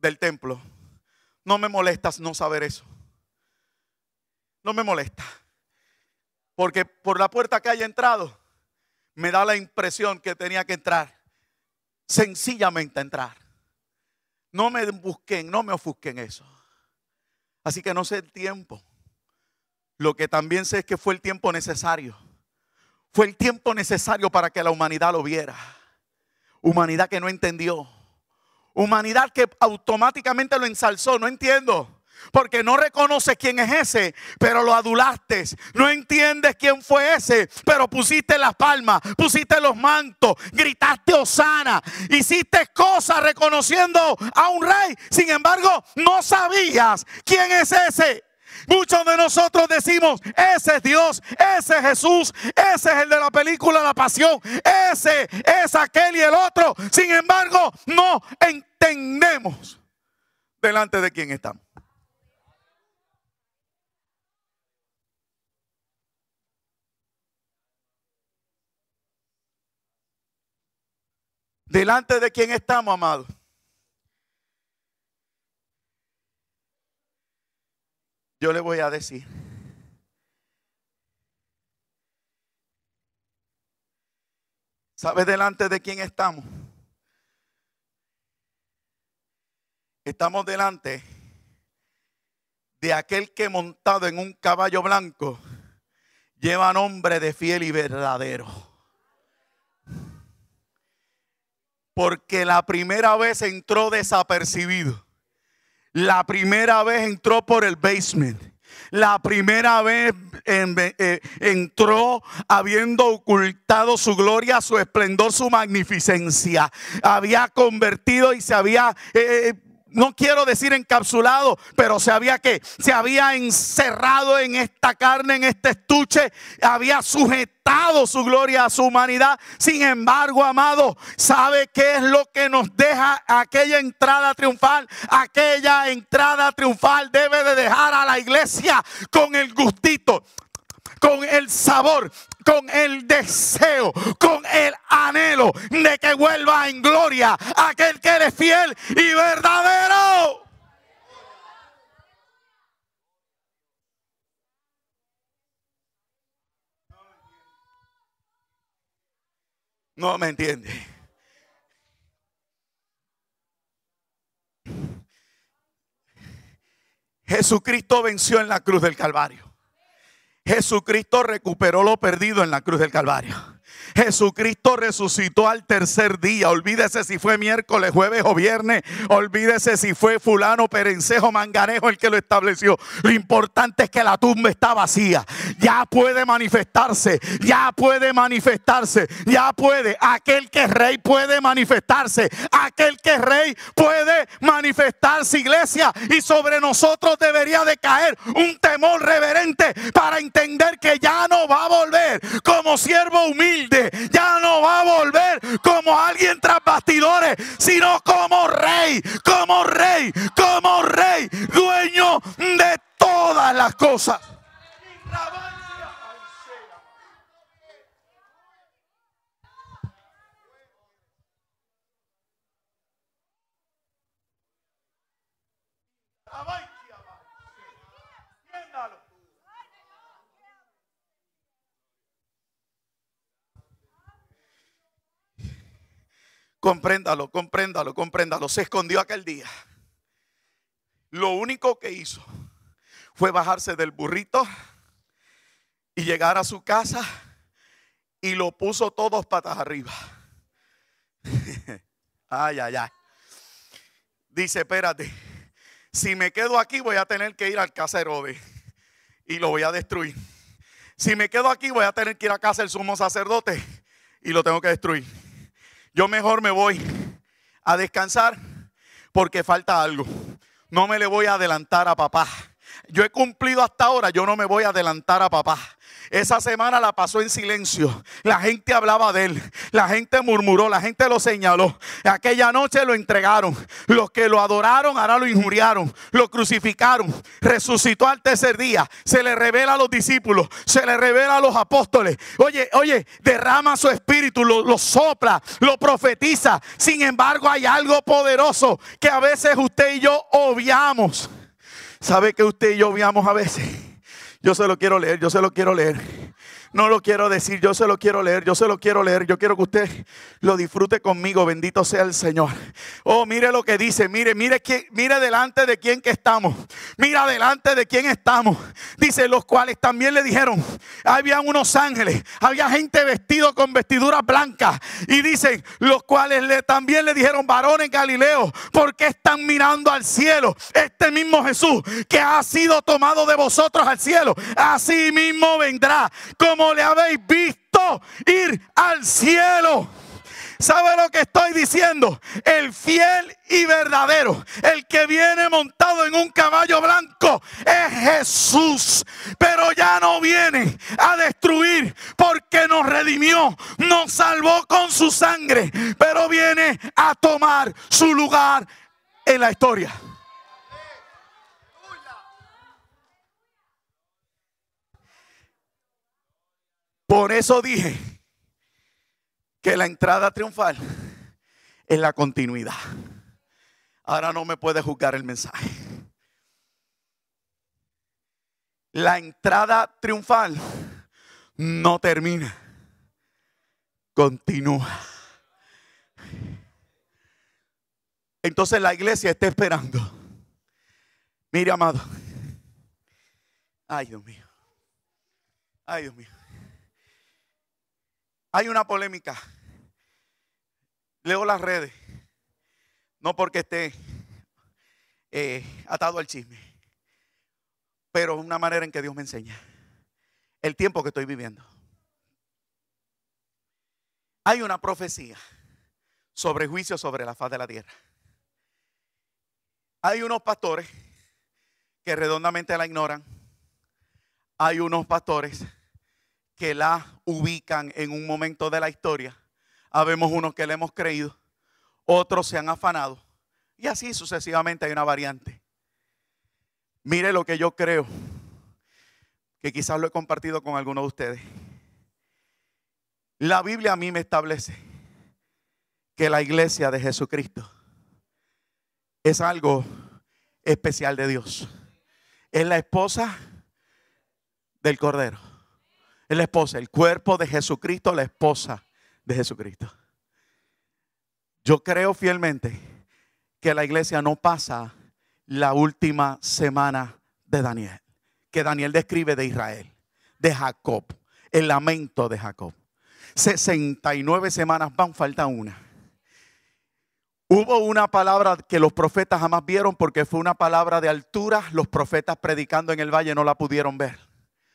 [SPEAKER 1] del templo. No me molestas no saber eso. No me molesta. Porque por la puerta que haya entrado, me da la impresión que tenía que entrar. Sencillamente entrar. No me busquen, no me ofusquen eso. Así que no sé el tiempo. Lo que también sé es que fue el tiempo necesario. Fue el tiempo necesario para que la humanidad lo viera. Humanidad que no entendió Humanidad que automáticamente lo ensalzó, no entiendo. Porque no reconoces quién es ese, pero lo adulaste. No entiendes quién fue ese, pero pusiste las palmas, pusiste los mantos, gritaste Osana, hiciste cosas reconociendo a un rey. Sin embargo, no sabías quién es ese. Muchos de nosotros decimos, ese es Dios, ese es Jesús, ese es el de la película La Pasión, ese es aquel y el otro. Sin embargo, no entendemos delante de quién estamos. Delante de quién estamos, amados. Yo le voy a decir. ¿Sabes delante de quién estamos? Estamos delante de aquel que montado en un caballo blanco lleva nombre de fiel y verdadero. Porque la primera vez entró desapercibido. La primera vez entró por el basement. La primera vez eh, entró habiendo ocultado su gloria, su esplendor, su magnificencia. Había convertido y se había eh, eh, no quiero decir encapsulado, pero se había que se había encerrado en esta carne, en este estuche, había sujetado su gloria a su humanidad. Sin embargo, amado, ¿sabe qué es lo que nos deja aquella entrada triunfal? Aquella entrada triunfal debe de dejar a la iglesia con el gustito con el sabor, con el deseo, con el anhelo de que vuelva en gloria aquel que eres fiel y verdadero. No me entiende. Jesucristo venció en la cruz del Calvario. Jesucristo recuperó lo perdido en la cruz del Calvario. Jesucristo resucitó al tercer día. Olvídese si fue miércoles, jueves o viernes. Olvídese si fue fulano, perencejo, manganejo el que lo estableció. Lo importante es que la tumba está vacía. Ya puede manifestarse. Ya puede manifestarse. Ya puede. Aquel que es rey puede manifestarse. Aquel que es rey puede manifestarse, iglesia. Y sobre nosotros debería de caer un temor reverente para entender que ya no va a volver como siervo humilde ya no va a volver como alguien tras bastidores, sino como rey, como rey, como rey, dueño de todas las cosas. Compréndalo, compréndalo, compréndalo. Se escondió aquel día. Lo único que hizo fue bajarse del burrito y llegar a su casa y lo puso todos patas arriba. ay, ay, ay. Dice, espérate, si me quedo aquí voy a tener que ir al caserode y lo voy a destruir. Si me quedo aquí voy a tener que ir a casa del sumo sacerdote y lo tengo que destruir yo mejor me voy a descansar porque falta algo. No me le voy a adelantar a papá. Yo he cumplido hasta ahora, yo no me voy a adelantar a papá. Esa semana la pasó en silencio. La gente hablaba de él. La gente murmuró. La gente lo señaló. Aquella noche lo entregaron. Los que lo adoraron ahora lo injuriaron. Lo crucificaron. Resucitó al tercer día. Se le revela a los discípulos. Se le revela a los apóstoles. Oye, oye, derrama su espíritu. Lo, sopla. Lo profetiza. Sin embargo, hay algo poderoso que a veces usted y yo obviamos. ¿Sabe que usted y yo obviamos a veces? yo se lo quiero leer, yo se lo quiero leer no lo quiero decir, yo se lo quiero leer, yo se lo quiero leer, yo quiero que usted lo disfrute conmigo, bendito sea el Señor. Oh, mire lo que dice, mire, mire, mire delante de quién que estamos, mira delante de quién estamos. Dice, los cuales también le dijeron, había unos ángeles, había gente vestido con vestiduras blancas y dicen, los cuales le, también le dijeron, varones Galileo, ¿por qué están mirando al cielo? Este mismo Jesús que ha sido tomado de vosotros al cielo, así mismo vendrá. Con le habéis visto ir al cielo. ¿Sabe lo que estoy diciendo? El fiel y verdadero, el que viene montado en un caballo blanco, es Jesús. Pero ya no viene a destruir porque nos redimió, nos salvó con su sangre, pero viene a tomar su lugar en la historia. Por eso dije que la entrada triunfal es la continuidad. Ahora no me puede juzgar el mensaje. La entrada triunfal no termina, continúa. Entonces la iglesia está esperando. Mire, amado. Ay, Dios mío. Ay, Dios mío. Hay una polémica. Leo las redes. No porque esté eh, atado al chisme, pero una manera en que Dios me enseña. El tiempo que estoy viviendo. Hay una profecía sobre juicio sobre la faz de la tierra. Hay unos pastores que redondamente la ignoran. Hay unos pastores que la ubican en un momento de la historia. Habemos unos que le hemos creído, otros se han afanado. Y así sucesivamente hay una variante. Mire lo que yo creo, que quizás lo he compartido con alguno de ustedes. La Biblia a mí me establece que la iglesia de Jesucristo es algo especial de Dios. Es la esposa del Cordero. Es la esposa, el cuerpo de Jesucristo, la esposa de Jesucristo. Yo creo fielmente que la iglesia no pasa la última semana de Daniel, que Daniel describe de Israel, de Jacob, el lamento de Jacob. 69 semanas van, falta una. Hubo una palabra que los profetas jamás vieron porque fue una palabra de altura. Los profetas predicando en el valle no la pudieron ver.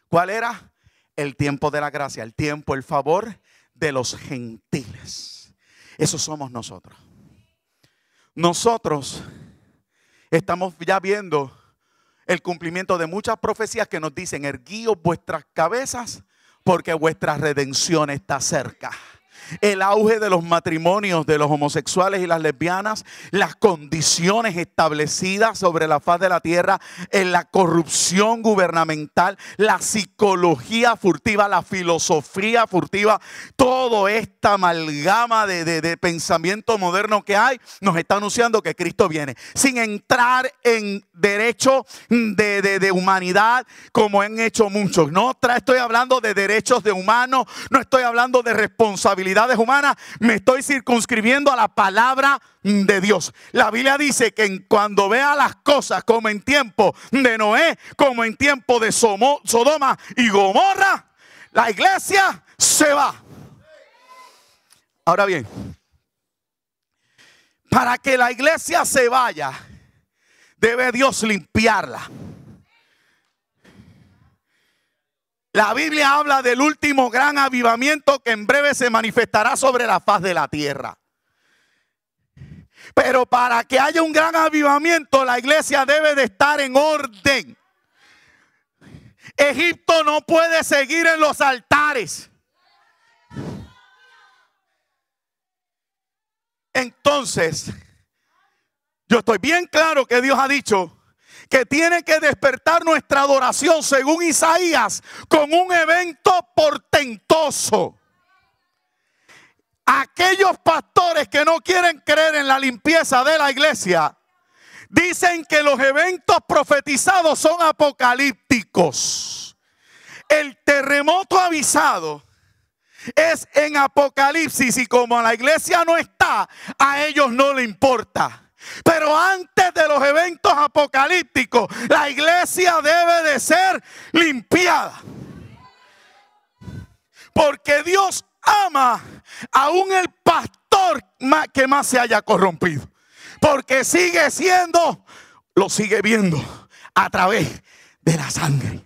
[SPEAKER 1] ¿Cuál era? el tiempo de la gracia, el tiempo, el favor de los gentiles. Eso somos nosotros. Nosotros estamos ya viendo el cumplimiento de muchas profecías que nos dicen, erguíos vuestras cabezas porque vuestra redención está cerca el auge de los matrimonios de los homosexuales y las lesbianas, las condiciones establecidas sobre la faz de la tierra, la corrupción gubernamental, la psicología furtiva, la filosofía furtiva, toda esta amalgama de, pensamiento moderno que hay, nos está anunciando que Cristo viene. Sin entrar en derechos de, de humanidad como han hecho muchos. No estoy hablando de derechos de humanos, no estoy hablando de responsabilidad humanas, me estoy circunscribiendo a la palabra de Dios. La Biblia dice que cuando vea las cosas como en tiempo de Noé, como en tiempo de Sodoma y Gomorra, la iglesia se va. Ahora bien, para que la iglesia se vaya, debe Dios limpiarla. La Biblia habla del último gran avivamiento que en breve se manifestará sobre la faz de la tierra. Pero para que haya un gran avivamiento, la iglesia debe de estar en orden. Egipto no puede seguir en los altares. Entonces, yo estoy bien claro que Dios ha dicho que tiene que despertar nuestra adoración, según Isaías, con un evento portentoso. Aquellos pastores que no quieren creer en la limpieza de la iglesia, dicen que los eventos profetizados son apocalípticos. El terremoto avisado es en Apocalipsis y como la iglesia no está, a ellos no le importa. Pero antes de los eventos apocalípticos, la iglesia debe de ser limpiada. Porque Dios ama aún el pastor que más se haya corrompido. Porque sigue siendo, lo sigue viendo a través de la sangre.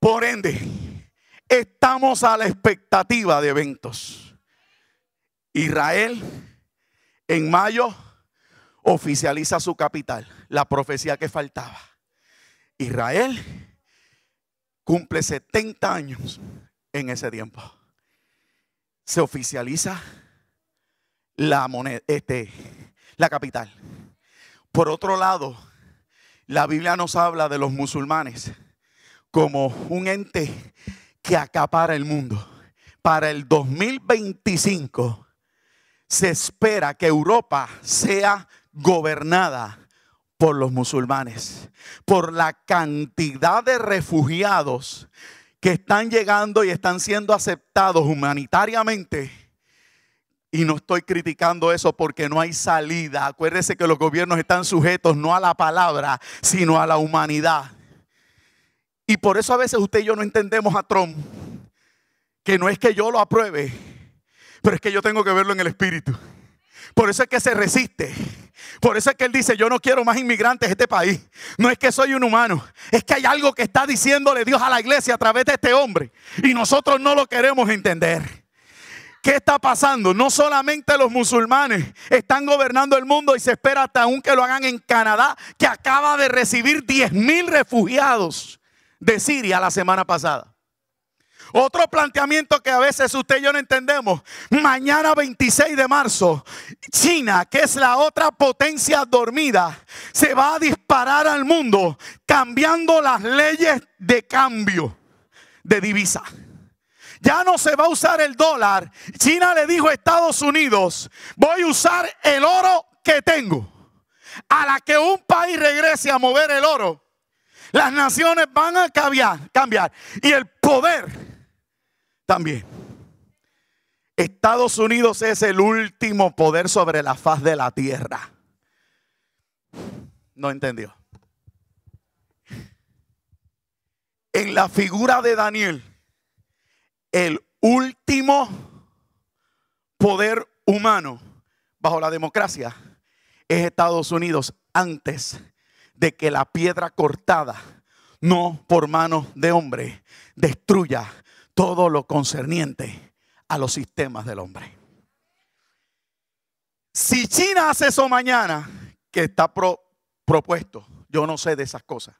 [SPEAKER 1] Por ende, estamos a la expectativa de eventos. Israel en mayo oficializa su capital, la profecía que faltaba. Israel cumple 70 años en ese tiempo. Se oficializa la este, la capital. Por otro lado, la Biblia nos habla de los musulmanes como un ente que acapara el mundo. Para el 2025, se espera que Europa sea gobernada por los musulmanes, por la cantidad de refugiados que están llegando y están siendo aceptados humanitariamente. Y no estoy criticando eso porque no hay salida. Acuérdese que los gobiernos están sujetos no a la palabra, sino a la humanidad. Y por eso a veces usted y yo no entendemos a Trump, que no es que yo lo apruebe, pero es que yo tengo que verlo en el espíritu. Por eso es que se resiste. Por eso es que él dice, yo no quiero más inmigrantes en este país. No es que soy un humano. Es que hay algo que está diciéndole Dios a la iglesia a través de este hombre. Y nosotros no lo queremos entender. ¿Qué está pasando? No solamente los musulmanes están gobernando el mundo y se espera hasta aún que lo hagan en Canadá, que acaba de recibir 10 mil refugiados de Siria la semana pasada. Otro planteamiento que a veces usted y yo no entendemos. Mañana 26 de marzo, China, que es la otra potencia dormida, se va a disparar al mundo cambiando las leyes de cambio de divisa ya no se va a usar el dólar. China le dijo a Estados Unidos, voy a usar el oro que tengo. A la que un país regrese a mover el oro, las naciones van a cambiar, cambiar. Y el poder también. Estados Unidos es el último poder sobre la faz de la tierra. No entendió. En la figura de Daniel, el último poder humano bajo la democracia es Estados Unidos antes de que la piedra cortada, no por mano de hombre, destruya todo lo concerniente a los sistemas del hombre. Si China hace eso mañana, que está propuesto, yo no sé de esas cosas.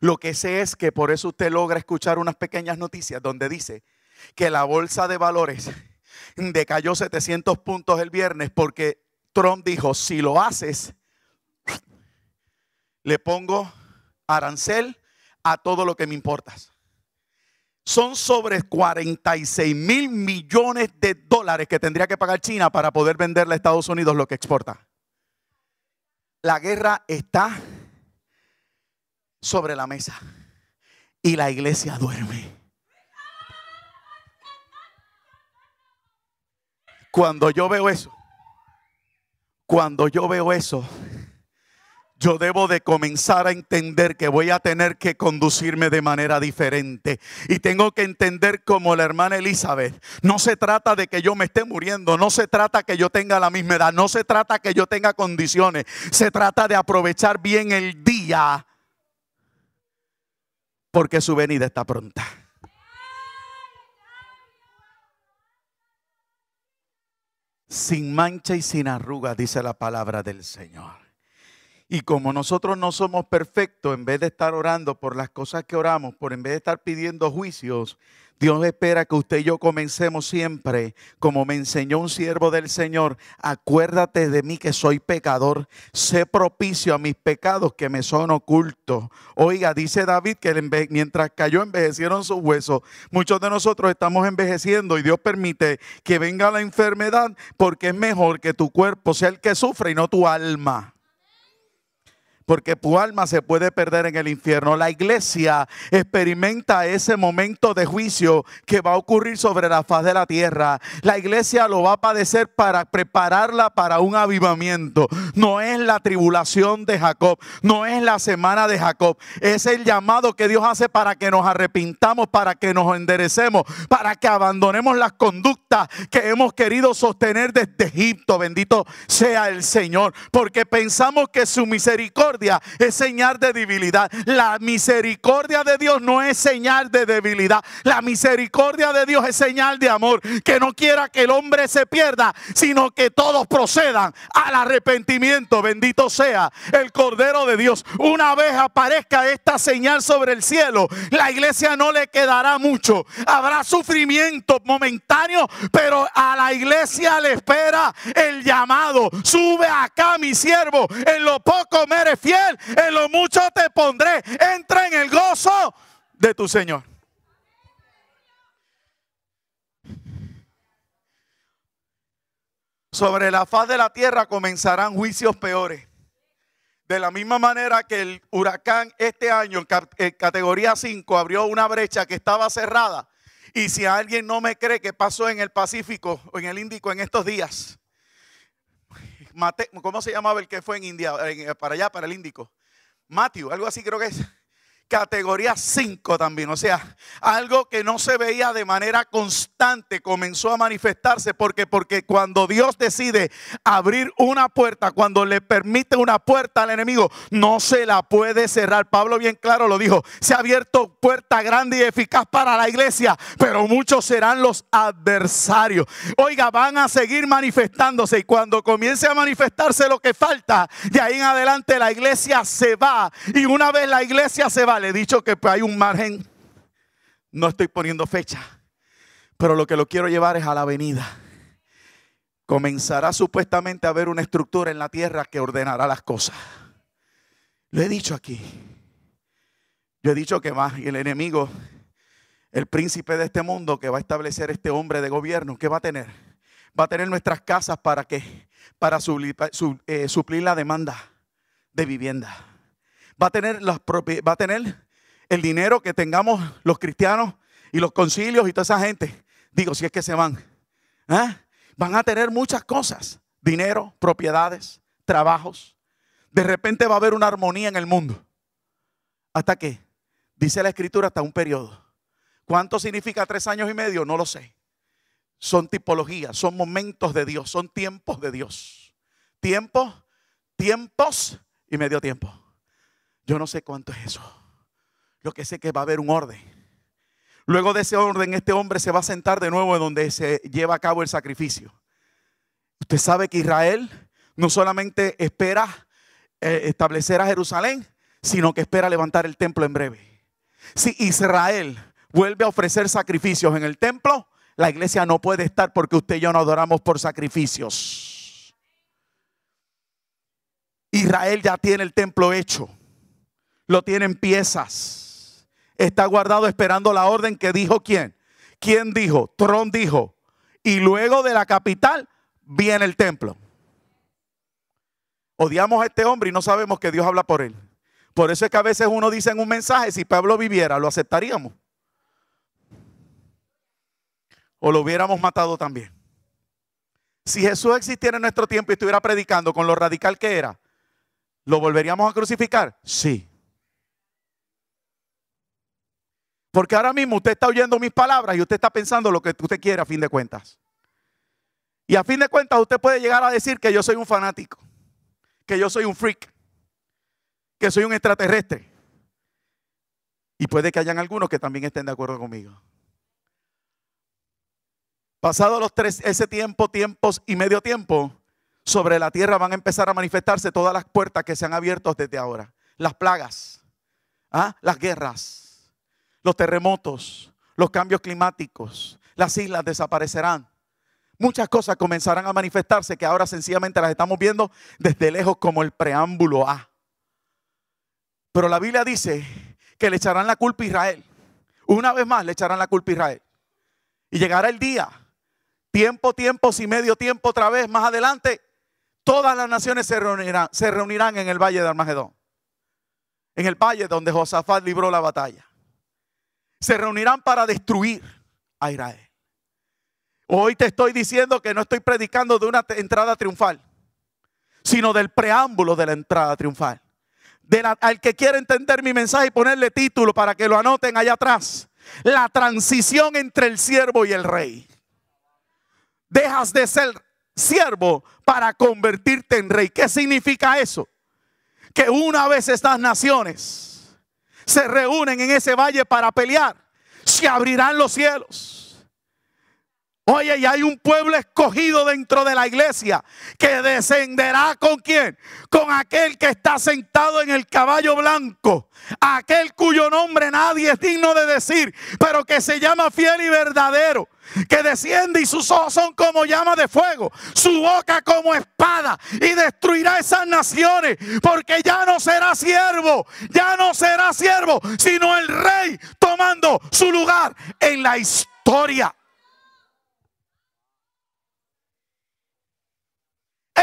[SPEAKER 1] Lo que sé es que por eso usted logra escuchar unas pequeñas noticias donde dice que la bolsa de valores decayó 700 puntos el viernes porque Trump dijo, si lo haces, le pongo arancel a todo lo que me importas son sobre 46 mil millones de dólares que tendría que pagar China para poder venderle a Estados Unidos lo que exporta. La guerra está sobre la mesa y la iglesia duerme. Cuando yo veo eso, cuando yo veo eso, yo debo de comenzar a entender que voy a tener que conducirme de manera diferente. Y tengo que entender como la hermana Elizabeth, no se trata de que yo me esté muriendo, no se trata que yo tenga la misma edad, no se trata que yo tenga condiciones, se trata de aprovechar bien el día porque su venida está pronta. Sin mancha y sin arruga, dice la palabra del Señor. Y como nosotros no somos perfectos, en vez de estar orando por las cosas que oramos, por en vez de estar pidiendo juicios, Dios espera que usted y yo comencemos siempre, como me enseñó un siervo del Señor, acuérdate de mí que soy pecador, sé propicio a mis pecados que me son ocultos. Oiga, dice David que mientras cayó envejecieron sus huesos. Muchos de nosotros estamos envejeciendo y Dios permite que venga la enfermedad porque es mejor que tu cuerpo sea el que sufre y no tu alma porque tu alma se puede perder en el infierno. La iglesia experimenta ese momento de juicio que va a ocurrir sobre la faz de la tierra. La iglesia lo va a padecer para prepararla para un avivamiento. No es la tribulación de Jacob, no es la semana de Jacob, es el llamado que Dios hace para que nos arrepintamos, para que nos enderecemos, para que abandonemos las conductas que hemos querido sostener desde Egipto. Bendito sea el Señor, porque pensamos que su misericordia es señal de debilidad. La misericordia de Dios no es señal de debilidad. La misericordia de Dios es señal de amor. Que no quiera que el hombre se pierda, sino que todos procedan al arrepentimiento. Bendito sea el Cordero de Dios. Una vez aparezca esta señal sobre el cielo, la iglesia no le quedará mucho. Habrá sufrimiento momentáneo, pero a la iglesia le espera el llamado. Sube acá, mi siervo. En lo poco me en lo mucho te pondré. Entra en el gozo de tu Señor. Sobre la faz de la tierra comenzarán juicios peores. De la misma manera que el huracán este año en categoría 5 abrió una brecha que estaba cerrada. Y si alguien no me cree que pasó en el Pacífico o en el Índico en estos días, ¿Cómo se llamaba el que fue en India, para allá, para el Índico? Matthew, algo así creo que es categoría 5 también. O sea, algo que no se veía de manera constante comenzó a manifestarse. porque Porque cuando Dios decide abrir una puerta, cuando le permite una puerta al enemigo, no se la puede cerrar. Pablo bien claro lo dijo, se ha abierto puerta grande y eficaz para la iglesia, pero muchos serán los adversarios. Oiga, van a seguir manifestándose y cuando comience a manifestarse lo que falta, de ahí en adelante la iglesia se va. Y una vez la iglesia se va, le he dicho que hay un margen. No estoy poniendo fecha. Pero lo que lo quiero llevar es a la avenida Comenzará supuestamente a haber una estructura en la tierra que ordenará las cosas. Lo he dicho aquí. Yo he dicho que va el enemigo, el príncipe de este mundo que va a establecer este hombre de gobierno, ¿qué va a tener? Va a tener nuestras casas para que Para eh, suplir la demanda de vivienda va a tener, el dinero que tengamos los cristianos y los concilios y toda esa gente. Digo, si es que se van. ¿Ah? Van a tener muchas cosas. Dinero, propiedades, trabajos. De repente va a haber una armonía en el mundo. ¿Hasta qué? Dice la escritura hasta un periodo. ¿Cuánto significa tres años y medio? No lo sé. Son tipologías, son momentos de Dios, son tiempos de Dios. Tiempos, tiempos y medio tiempo. Yo no sé cuánto es eso. Lo que sé es que va a haber un orden. Luego de ese orden, este hombre se va a sentar de nuevo en donde se lleva a cabo el sacrificio. Usted sabe que Israel no solamente espera eh, establecer a Jerusalén, sino que espera levantar el templo en breve. Si Israel vuelve a ofrecer sacrificios en el templo, la iglesia no puede estar porque usted y yo no adoramos por sacrificios. Israel ya tiene el templo hecho lo tiene en piezas. Está guardado esperando la orden que dijo quién. ¿Quién dijo? Tron dijo. Y luego de la capital viene el templo. Odiamos a este hombre y no sabemos que Dios habla por él. Por eso es que a veces uno dice en un mensaje, si Pablo viviera, lo aceptaríamos. O lo hubiéramos matado también. Si Jesús existiera en nuestro tiempo y estuviera predicando con lo radical que era, ¿lo volveríamos a crucificar? Sí. Porque ahora mismo usted está oyendo mis palabras y usted está pensando lo que usted quiere a fin de cuentas. Y a fin de cuentas usted puede llegar a decir que yo soy un fanático, que yo soy un freak, que soy un extraterrestre. Y puede que hayan algunos que también estén de acuerdo conmigo. Pasado los tres, ese tiempo, tiempos y medio tiempo, sobre la tierra van a empezar a manifestarse todas las puertas que se han abierto desde ahora. Las plagas, ¿ah? las guerras, los terremotos, los cambios climáticos, las islas desaparecerán. Muchas cosas comenzarán a manifestarse que ahora sencillamente las estamos viendo desde lejos como el preámbulo A. Pero la Biblia dice que le echarán la culpa a Israel. Una vez más le echarán la culpa a Israel. Y llegará el día, tiempo, tiempos y medio tiempo otra vez más adelante, todas las naciones se reunirán, se reunirán en el valle de Armagedón. En el valle donde Josafat libró la batalla se reunirán para destruir a Israel. Hoy te estoy diciendo que no estoy predicando de una entrada triunfal, sino del preámbulo de la entrada triunfal. al que quiere entender mi mensaje y ponerle título para que lo anoten allá atrás. La transición entre el siervo y el rey. Dejas de ser siervo para convertirte en rey. ¿Qué significa eso? Que una vez estas naciones se reúnen en ese valle para pelear, se abrirán los cielos. Oye, y hay un pueblo escogido dentro de la iglesia que descenderá con quién? Con aquel que está sentado en el caballo blanco, aquel cuyo nombre nadie es digno de decir, pero que se llama fiel y verdadero, que desciende y sus ojos son como llama de fuego, su boca como espada y destruirá esas naciones, porque ya no será siervo, ya no será siervo, sino el rey tomando su lugar en la historia.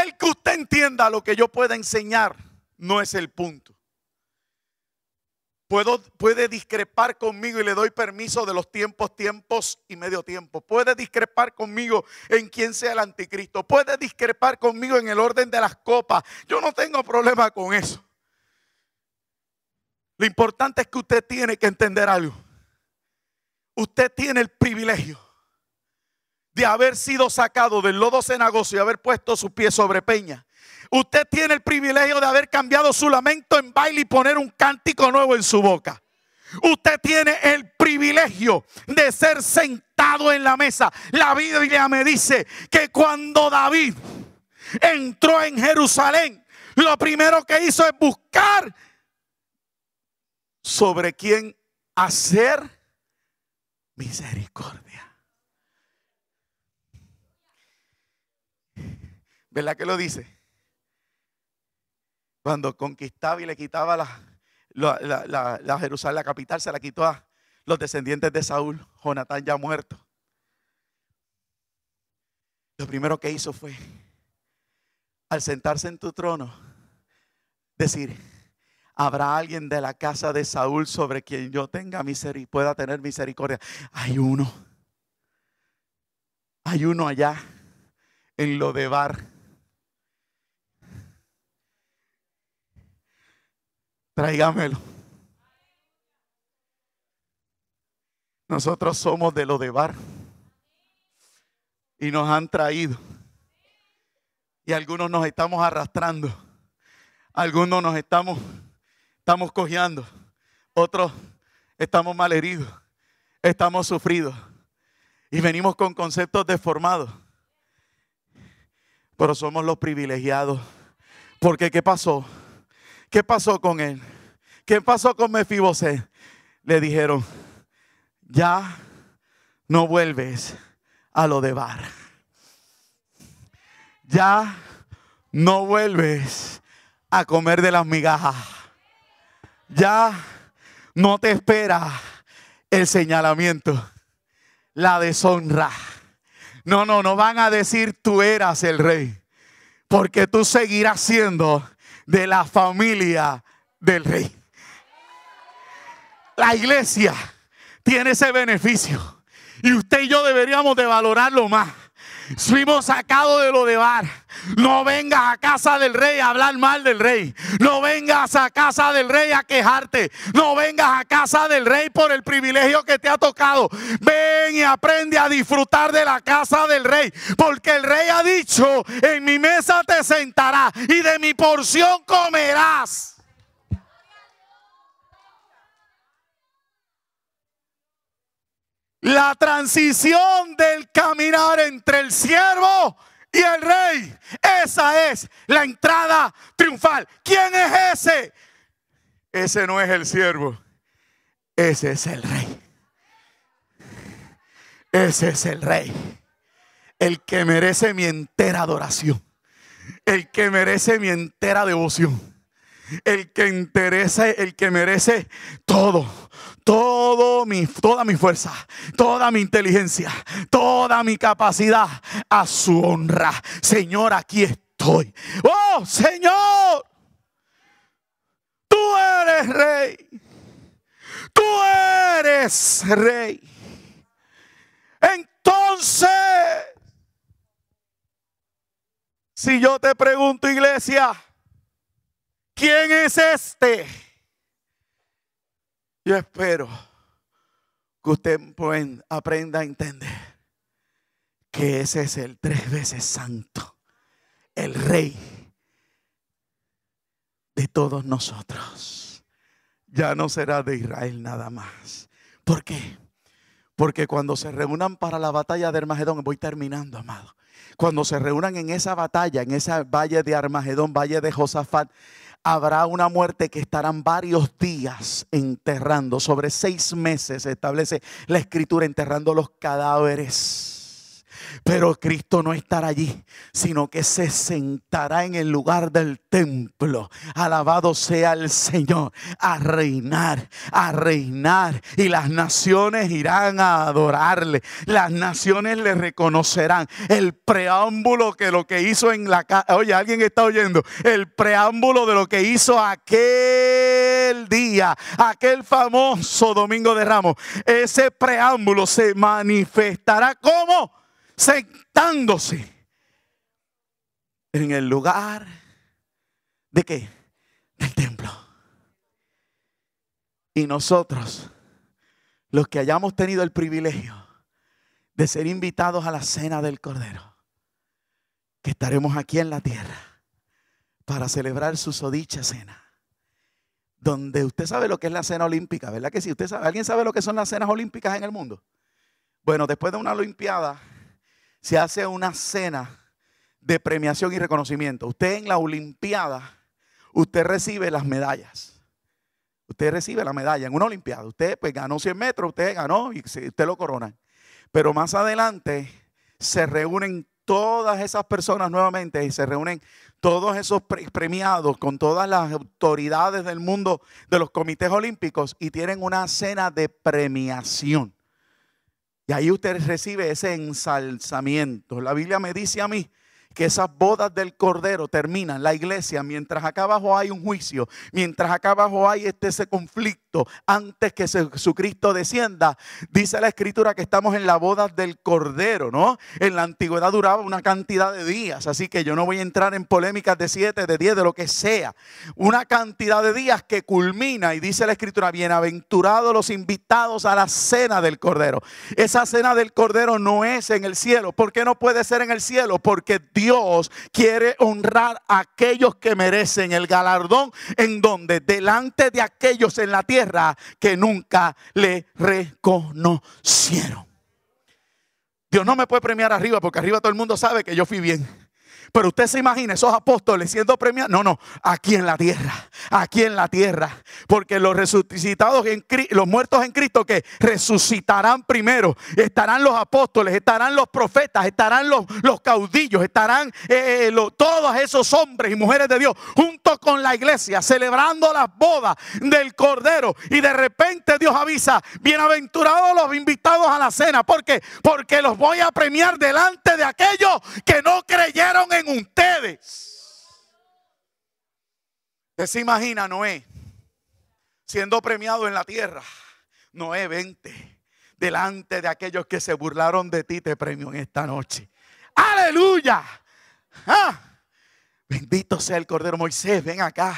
[SPEAKER 1] El que usted entienda lo que yo pueda enseñar no es el punto. puede discrepar conmigo y le doy permiso de los tiempos, tiempos y medio tiempo. Puede discrepar conmigo en quién sea el anticristo. Puede discrepar conmigo en el orden de las copas. Yo no tengo problema con eso. Lo importante es que usted tiene que entender algo. Usted tiene el privilegio de haber sido sacado del lodo cenagoso y haber puesto su pie sobre peña. Usted tiene el privilegio de haber cambiado su lamento en baile y poner un cántico nuevo en su boca. Usted tiene el privilegio de ser sentado en la mesa. La Biblia me dice que cuando David entró en Jerusalén, lo primero que hizo es buscar sobre quién hacer misericordia. ¿Verdad que lo dice? Cuando conquistaba y le quitaba la, Jerusalén, la capital, se la quitó a los descendientes de Saúl, Jonatán ya muerto. Lo primero que hizo fue, al sentarse en tu trono, decir, habrá alguien de la casa de Saúl sobre quien yo tenga misericordia, pueda tener misericordia. Hay uno. Hay uno allá en lo de Bar tráigamelo. Nosotros somos de lo de bar y nos han traído. Y algunos nos estamos arrastrando, algunos nos estamos, estamos cojeando, otros estamos malheridos, estamos sufridos y venimos con conceptos deformados. Pero somos los privilegiados. Porque ¿qué pasó? ¿Qué pasó con él? ¿Qué pasó con Mefibosé? Le dijeron, ya no vuelves a lo de Bar. Ya no vuelves a comer de las migajas. Ya no te espera el señalamiento, la deshonra. No, no, no van a decir tú eras el rey, porque tú seguirás siendo de la familia del rey. La iglesia tiene ese beneficio. Y usted y yo deberíamos de valorarlo más. Fuimos sacados de lo de bar. No vengas a casa del rey a hablar mal del rey. No vengas a casa del rey a quejarte. No vengas a casa del rey por el privilegio que te ha tocado. Ven y aprende a disfrutar de la casa del rey. Porque el rey ha dicho, en mi mesa te sentarás y de mi porción comerás. La transición del caminar entre el siervo y el rey. Esa es la entrada triunfal. ¿Quién es ese? Ese no es el siervo. Ese es el rey. Ese es el rey. El que merece mi entera adoración. El que merece mi entera devoción. El que interese, el que merece todo mi, toda mi fuerza, toda mi inteligencia, toda mi capacidad a su honra. Señor, aquí estoy. Oh, Señor, tú eres rey. Tú eres rey. Entonces, si yo te pregunto, iglesia, ¿quién es este? Yo espero que usted aprenda a entender que ese es el tres veces santo, el rey de todos nosotros. Ya no será de Israel nada más. ¿Por qué? Porque cuando se reúnan para la batalla de Armagedón, voy terminando, amado. Cuando se reúnan en esa batalla, en esa valle de Armagedón, valle de Josafat, habrá una muerte que estarán varios días enterrando. Sobre seis meses establece la escritura enterrando los cadáveres. Pero Cristo no estará allí, sino que se sentará en el lugar del templo. Alabado sea el Señor, a reinar, a reinar. Y las naciones irán a adorarle. Las naciones le reconocerán. El preámbulo que lo que hizo en la casa. Oye, alguien está oyendo. El preámbulo de lo que hizo aquel día, aquel famoso domingo de Ramos. Ese preámbulo se manifestará como sentándose en el lugar de qué? Del templo. Y nosotros, los que hayamos tenido el privilegio de ser invitados a la cena del Cordero, que estaremos aquí en la tierra para celebrar su sodicha cena. Donde usted sabe lo que es la cena olímpica, ¿verdad que si Usted sabe, ¿Alguien sabe lo que son las cenas olímpicas en el mundo? Bueno, después de una olimpiada, se hace una cena de premiación y reconocimiento. Usted en la Olimpiada, usted recibe las medallas. Usted recibe la medalla en una Olimpiada. Usted pues ganó 100 metros, usted ganó y usted lo corona. Pero más adelante se reúnen todas esas personas nuevamente y se reúnen todos esos premiados con todas las autoridades del mundo de los comités olímpicos y tienen una cena de premiación. Y ahí usted recibe ese ensalzamiento. La Biblia me dice a mí que esas bodas del Cordero terminan, la iglesia, mientras acá abajo hay un juicio, mientras acá abajo hay este, ese conflicto, antes que Jesucristo descienda, dice la escritura que estamos en la boda del Cordero, ¿no? En la antigüedad duraba una cantidad de días, así que yo no voy a entrar en polémicas de siete, de diez, de lo que sea. Una cantidad de días que culmina y dice la escritura, bienaventurados los invitados a la cena del Cordero. Esa cena del Cordero no es en el cielo. ¿Por qué no puede ser en el cielo? Porque Dios Dios quiere honrar a aquellos que merecen el galardón en donde delante de aquellos en la tierra que nunca le reconocieron. Dios no me puede premiar arriba porque arriba todo el mundo sabe que yo fui bien. Pero usted se imagina esos apóstoles siendo premiados. No, no, aquí en la tierra, aquí en la tierra. Porque los resucitados, en, los muertos en Cristo que resucitarán primero, estarán los apóstoles, estarán los profetas, estarán los, caudillos, estarán eh, eh, todos esos hombres y mujeres de Dios junto con la iglesia, celebrando las bodas del Cordero. Y de repente Dios avisa, bienaventurados los invitados a la cena. ¿Por qué? Porque los voy a premiar delante de aquellos que no creyeron en ustedes. ¿te se imagina Noé siendo premiado en la tierra. Noé, vente delante de aquellos que se burlaron de ti, te premio en esta noche. Aleluya. Ah. Bendito sea el Cordero Moisés, ven acá.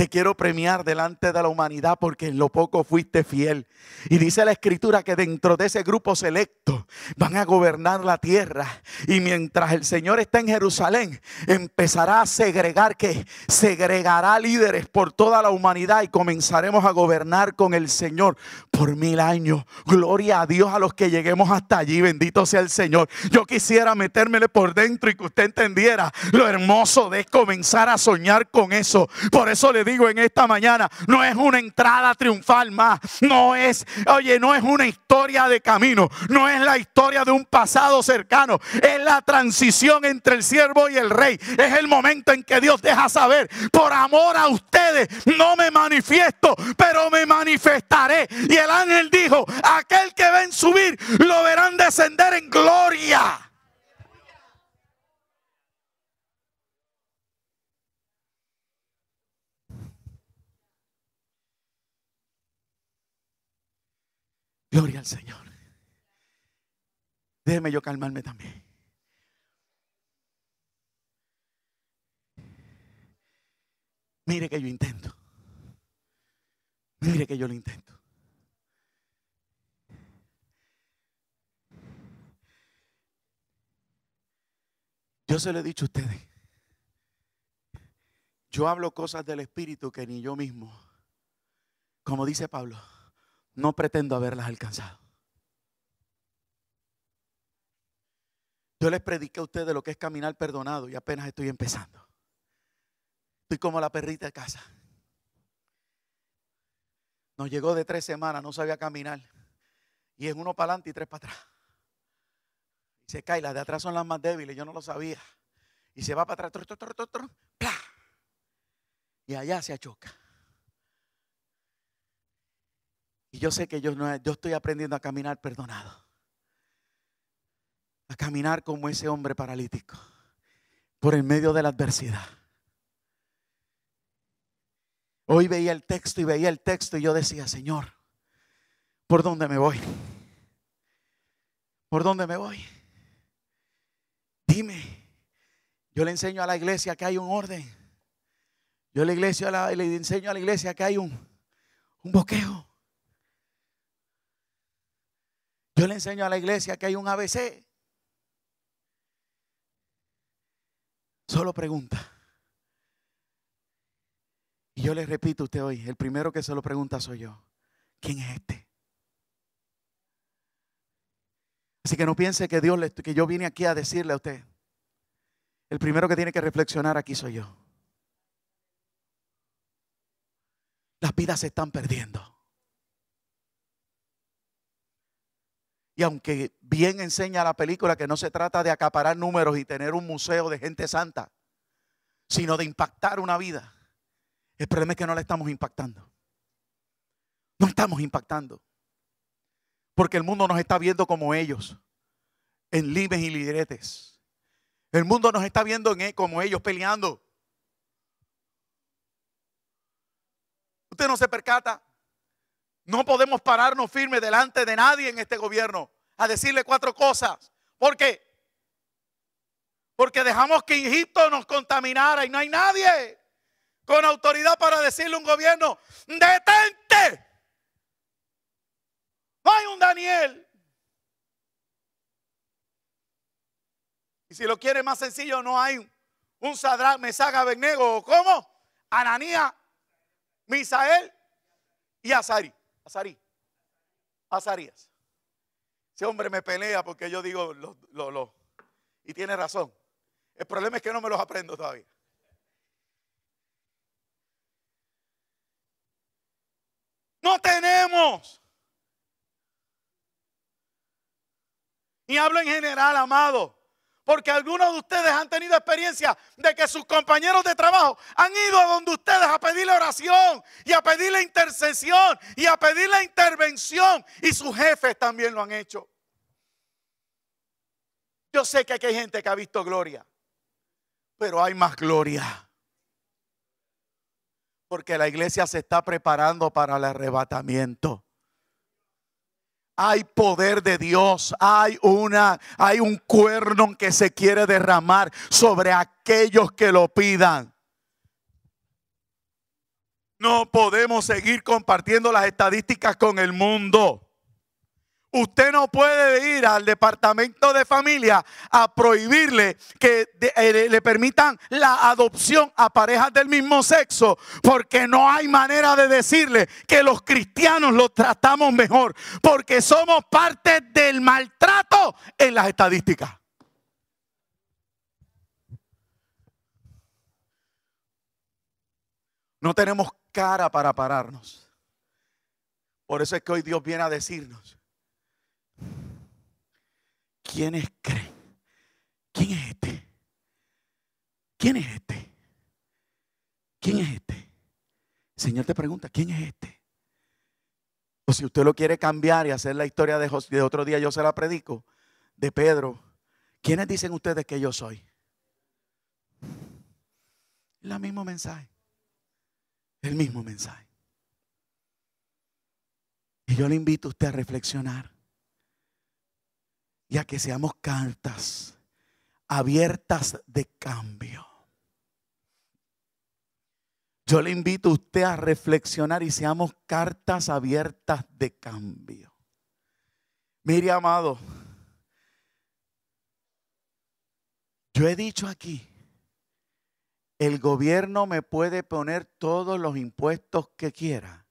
[SPEAKER 1] Te quiero premiar delante de la humanidad porque en lo poco fuiste fiel. Y dice la escritura que dentro de ese grupo selecto van a gobernar la tierra. Y mientras el Señor está en Jerusalén, empezará a segregar que segregará líderes por toda la humanidad y comenzaremos a gobernar con el Señor por mil años. Gloria a Dios a los que lleguemos hasta allí. Bendito sea el Señor. Yo quisiera metérmele por dentro y que usted entendiera lo hermoso de comenzar a soñar con eso. Por eso le en esta mañana. No es una entrada triunfal más. No es, oye, no es una historia de camino. No es la historia de un pasado cercano. Es la transición entre el siervo y el rey. Es el momento en que Dios deja saber, por amor a ustedes, no me manifiesto, pero me manifestaré. Y el ángel dijo, aquel que ven subir, lo verán descender en gloria. Gloria al Señor. Déjeme yo calmarme también. Mire que yo intento. Mire que yo lo intento. Yo se lo he dicho a ustedes. Yo hablo cosas del Espíritu que ni yo mismo. Como dice Pablo no pretendo haberlas alcanzado. Yo les prediqué a ustedes lo que es caminar perdonado y apenas estoy empezando. Estoy como la perrita de casa. Nos llegó de tres semanas, no sabía caminar. Y es uno para adelante y tres para atrás. Y se cae, las de atrás son las más débiles, yo no lo sabía. Y se va para atrás, Y allá se achoca. Y yo sé que yo, no, yo estoy aprendiendo a caminar perdonado. A caminar como ese hombre paralítico. Por el medio de la adversidad. Hoy veía el texto y veía el texto y yo decía, Señor, ¿por dónde me voy? ¿Por dónde me voy? Dime. Yo le enseño a la iglesia que hay un orden. Yo le, enseño a la iglesia que hay un, un boqueo. Yo le enseño a la iglesia que hay un ABC. Solo pregunta. Y yo le repito a usted hoy, el primero que se lo pregunta soy yo. ¿Quién es este? Así que no piense que Dios le, que yo vine aquí a decirle a usted. El primero que tiene que reflexionar aquí soy yo. Las vidas se están perdiendo. Y aunque bien enseña la película que no se trata de acaparar números y tener un museo de gente santa, sino de impactar una vida, el problema es que no la estamos impactando. No estamos impactando. Porque el mundo nos está viendo como ellos, en libres y libretes. El mundo nos está viendo e, como ellos peleando. Usted no se percata no podemos pararnos firmes delante de nadie en este gobierno a decirle cuatro cosas. ¿Por qué? Porque dejamos que Egipto nos contaminara y no hay nadie con autoridad para decirle un gobierno, detente. No hay un Daniel. Y si lo quiere más sencillo, no hay un Sadrach, mesaga o ¿cómo? Ananía, Misael y Azari. Azarí. Azarías. Ese hombre me pelea porque yo digo lo, Y tiene razón. El problema es que no me los aprendo todavía. No tenemos. Y hablo en general, amado. Porque algunos de ustedes han tenido experiencia de que sus compañeros de trabajo han ido a donde ustedes a pedirle oración y a pedirle intercesión y a pedirle intervención. Y sus jefes también lo han hecho. Yo sé que aquí hay gente que ha visto gloria, pero hay más gloria. Porque la iglesia se está preparando para el arrebatamiento hay poder de Dios, hay una hay un cuerno que se quiere derramar sobre aquellos que lo pidan. No podemos seguir compartiendo las estadísticas con el mundo. Usted no puede ir al departamento de familia a prohibirle que eh, le permitan la adopción a parejas del mismo sexo, porque no hay manera de decirle que los cristianos los tratamos mejor, porque somos parte del maltrato en las estadísticas. No tenemos cara para pararnos. Por eso es que hoy Dios viene a decirnos ¿Quiénes creen? ¿Quién es este? ¿Quién es este? ¿Quién es este? El Señor te pregunta, ¿quién es este? O si usted lo quiere cambiar y hacer la historia de, de otro día, yo se la predico, de Pedro. ¿Quiénes dicen ustedes que yo soy? El mismo mensaje. El mismo mensaje. Y yo le invito a usted a reflexionar y a que seamos cartas abiertas de cambio. Yo le invito a usted a reflexionar y seamos cartas abiertas de cambio. Mire, amado, yo he dicho aquí, el gobierno me puede poner todos los impuestos que quiera,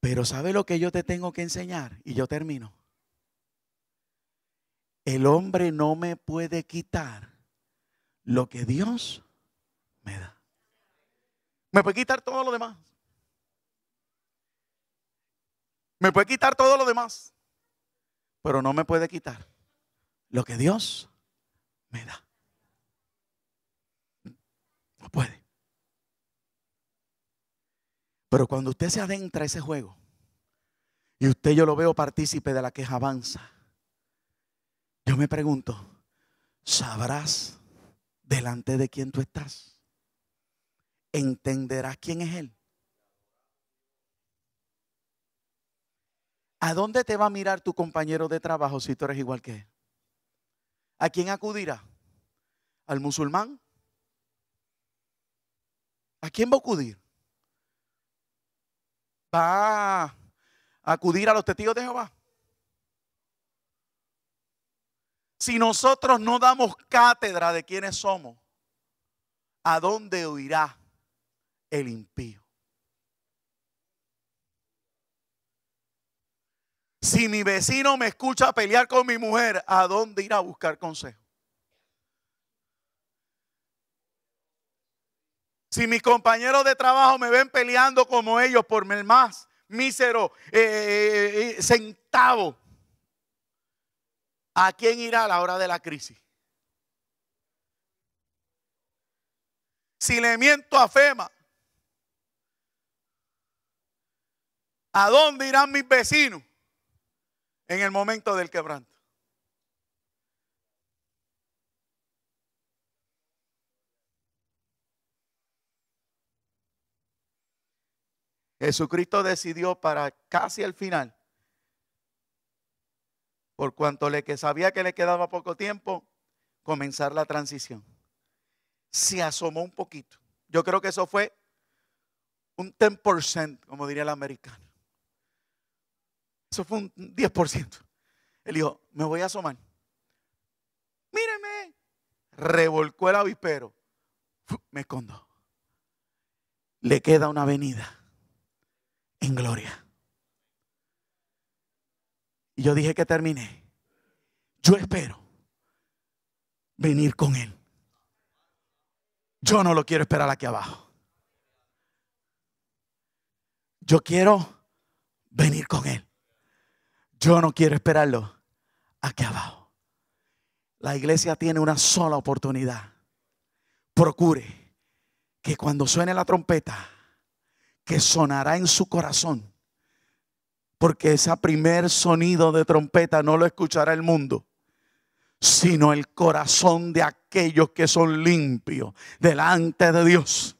[SPEAKER 1] pero ¿sabe lo que yo te tengo que enseñar? Y yo termino el hombre no me puede quitar lo que Dios me da. Me puede quitar todo lo demás. Me puede quitar todo lo demás. Pero no me puede quitar lo que Dios me da. No puede. Pero cuando usted se adentra a ese juego y usted yo lo veo partícipe de la queja avanza yo me pregunto, ¿sabrás delante de quién tú estás? ¿Entenderás quién es Él? ¿A dónde te va a mirar tu compañero de trabajo si tú eres igual que él? ¿A quién acudirá? ¿Al musulmán? ¿A quién va a acudir? ¿Va a acudir a los testigos de Jehová? Si nosotros no damos cátedra de quiénes somos, ¿a dónde oirá el impío? Si mi vecino me escucha pelear con mi mujer, ¿a dónde irá a buscar consejo? Si mis compañeros de trabajo me ven peleando como ellos por el más mísero eh, eh, eh, centavo, ¿A quién irá a la hora de la crisis? Si le miento a FEMA, ¿a dónde irán mis vecinos en el momento del quebranto? Jesucristo decidió para casi el final por cuanto le que sabía que le quedaba poco tiempo, comenzar la transición. Se asomó un poquito. Yo creo que eso fue un 10%, como diría el americano. Eso fue un 10%. Él dijo, me voy a asomar. Míreme. Revolcó el avispero. Me escondo. Le queda una venida en gloria. Y yo dije que terminé. Yo espero venir con Él. Yo no lo quiero esperar aquí abajo. Yo quiero venir con Él. Yo no quiero esperarlo aquí abajo. La iglesia tiene una sola oportunidad. Procure que cuando suene la trompeta, que sonará en su corazón, porque ese primer sonido de trompeta no lo escuchará el mundo, sino el corazón de aquellos que son limpios delante de Dios.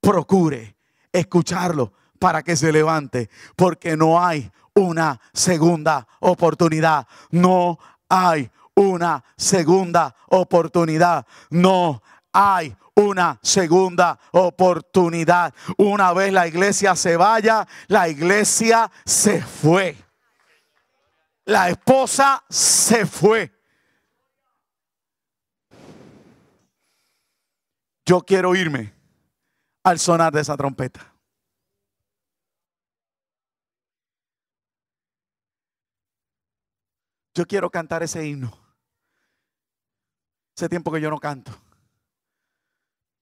[SPEAKER 1] Procure escucharlo para que se levante, porque no hay una segunda oportunidad. No hay una segunda oportunidad. No hay una segunda oportunidad. Una vez la iglesia se vaya, la iglesia se fue. La esposa se fue. Yo quiero irme al sonar de esa trompeta. Yo quiero cantar ese himno. ese tiempo que yo no canto.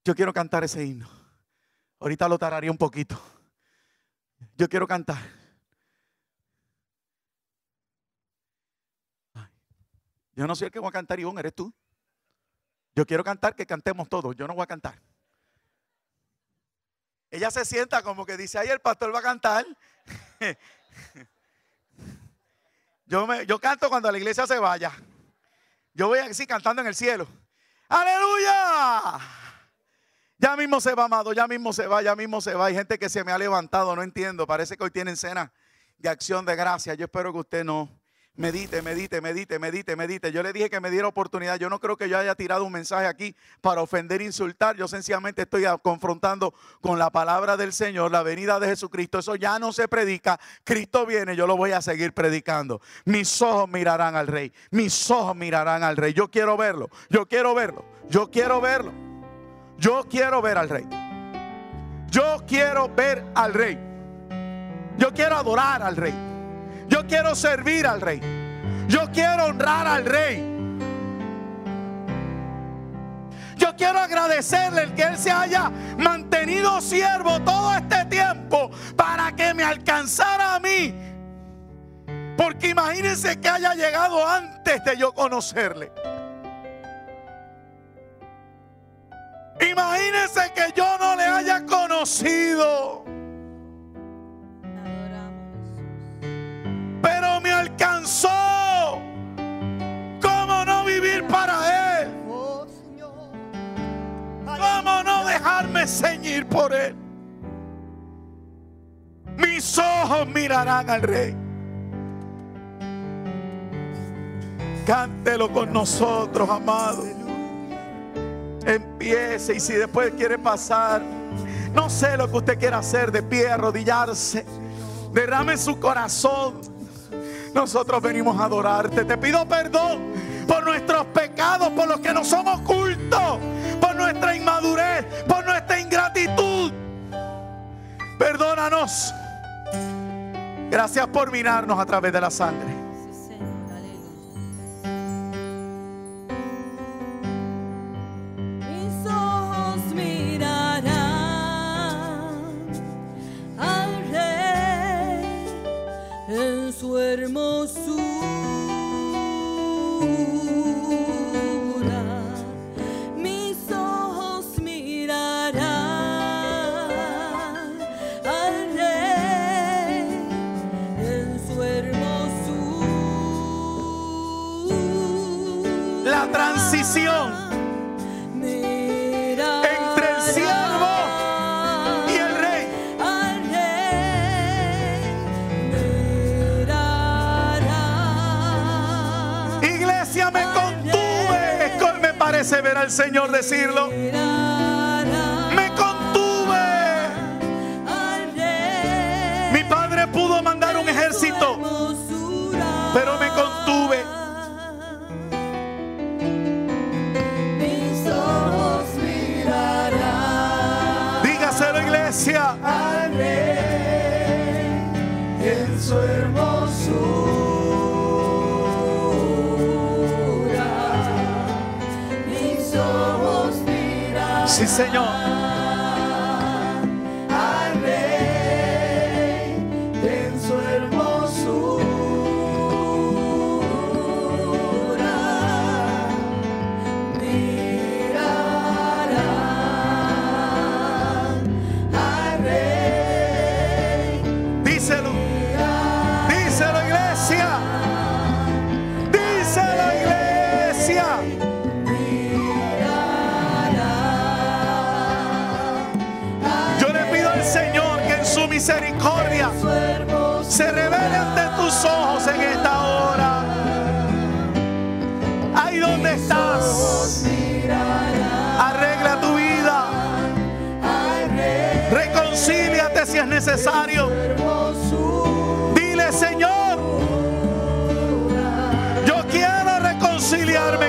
[SPEAKER 1] Yo quiero cantar ese himno. Ahorita lo tararé un poquito. Yo quiero cantar. Yo no soy el que va a cantar, Ivonne, eres tú. Yo quiero cantar que cantemos todos. Yo no voy a cantar. Ella se sienta como que dice, ahí el pastor va a cantar. yo, me, yo canto cuando la iglesia se vaya. Yo voy así cantando en el cielo. Aleluya. Ya mismo se va, amado, ya mismo se va, ya mismo se va. Hay gente que se me ha levantado, no entiendo. Parece que hoy tienen cena de acción de gracia. Yo espero que usted no. Medite, medite, medite, medite, medite. Yo le dije que me diera oportunidad. Yo no creo que yo haya tirado un mensaje aquí para ofender, insultar. Yo sencillamente estoy confrontando con la palabra del Señor, la venida de Jesucristo. Eso ya no se predica. Cristo viene, yo lo voy a seguir predicando. Mis ojos mirarán al Rey. Mis ojos mirarán al Rey. Yo quiero verlo. Yo quiero verlo. Yo quiero verlo. Yo quiero ver al rey. Yo quiero ver al rey. Yo quiero adorar al rey. Yo quiero servir al rey. Yo quiero honrar al rey. Yo quiero agradecerle el que Él se haya mantenido siervo todo este tiempo para que me alcanzara a mí. Porque imagínense que haya llegado antes de yo conocerle. Imagínense que yo no le haya conocido. Pero me alcanzó. ¿Cómo no vivir para Él? ¿Cómo no dejarme ceñir por Él? Mis ojos mirarán al Rey. Cántelo con nosotros, amados empiece y si después quiere pasar, no sé lo que usted quiera hacer, de pie, arrodillarse, derrame su corazón. Nosotros venimos a adorarte. Te pido perdón por nuestros pecados, por los que no somos cultos por nuestra inmadurez, por nuestra ingratitud. Perdónanos. Gracias por mirarnos a través de la sangre. su hermosura. Mis ojos mirarán al rey en su hermosura. La transición ver verá el Señor decirlo. Me contuve. Mi padre pudo mandar un ejército, pero me contuve. Dígaselo iglesia. Al rey, Sí, Señor. ojos en esta hora. Ahí donde estás. Arregla tu vida. Reconcíliate si es necesario. Dile, Señor, yo quiero reconciliarme.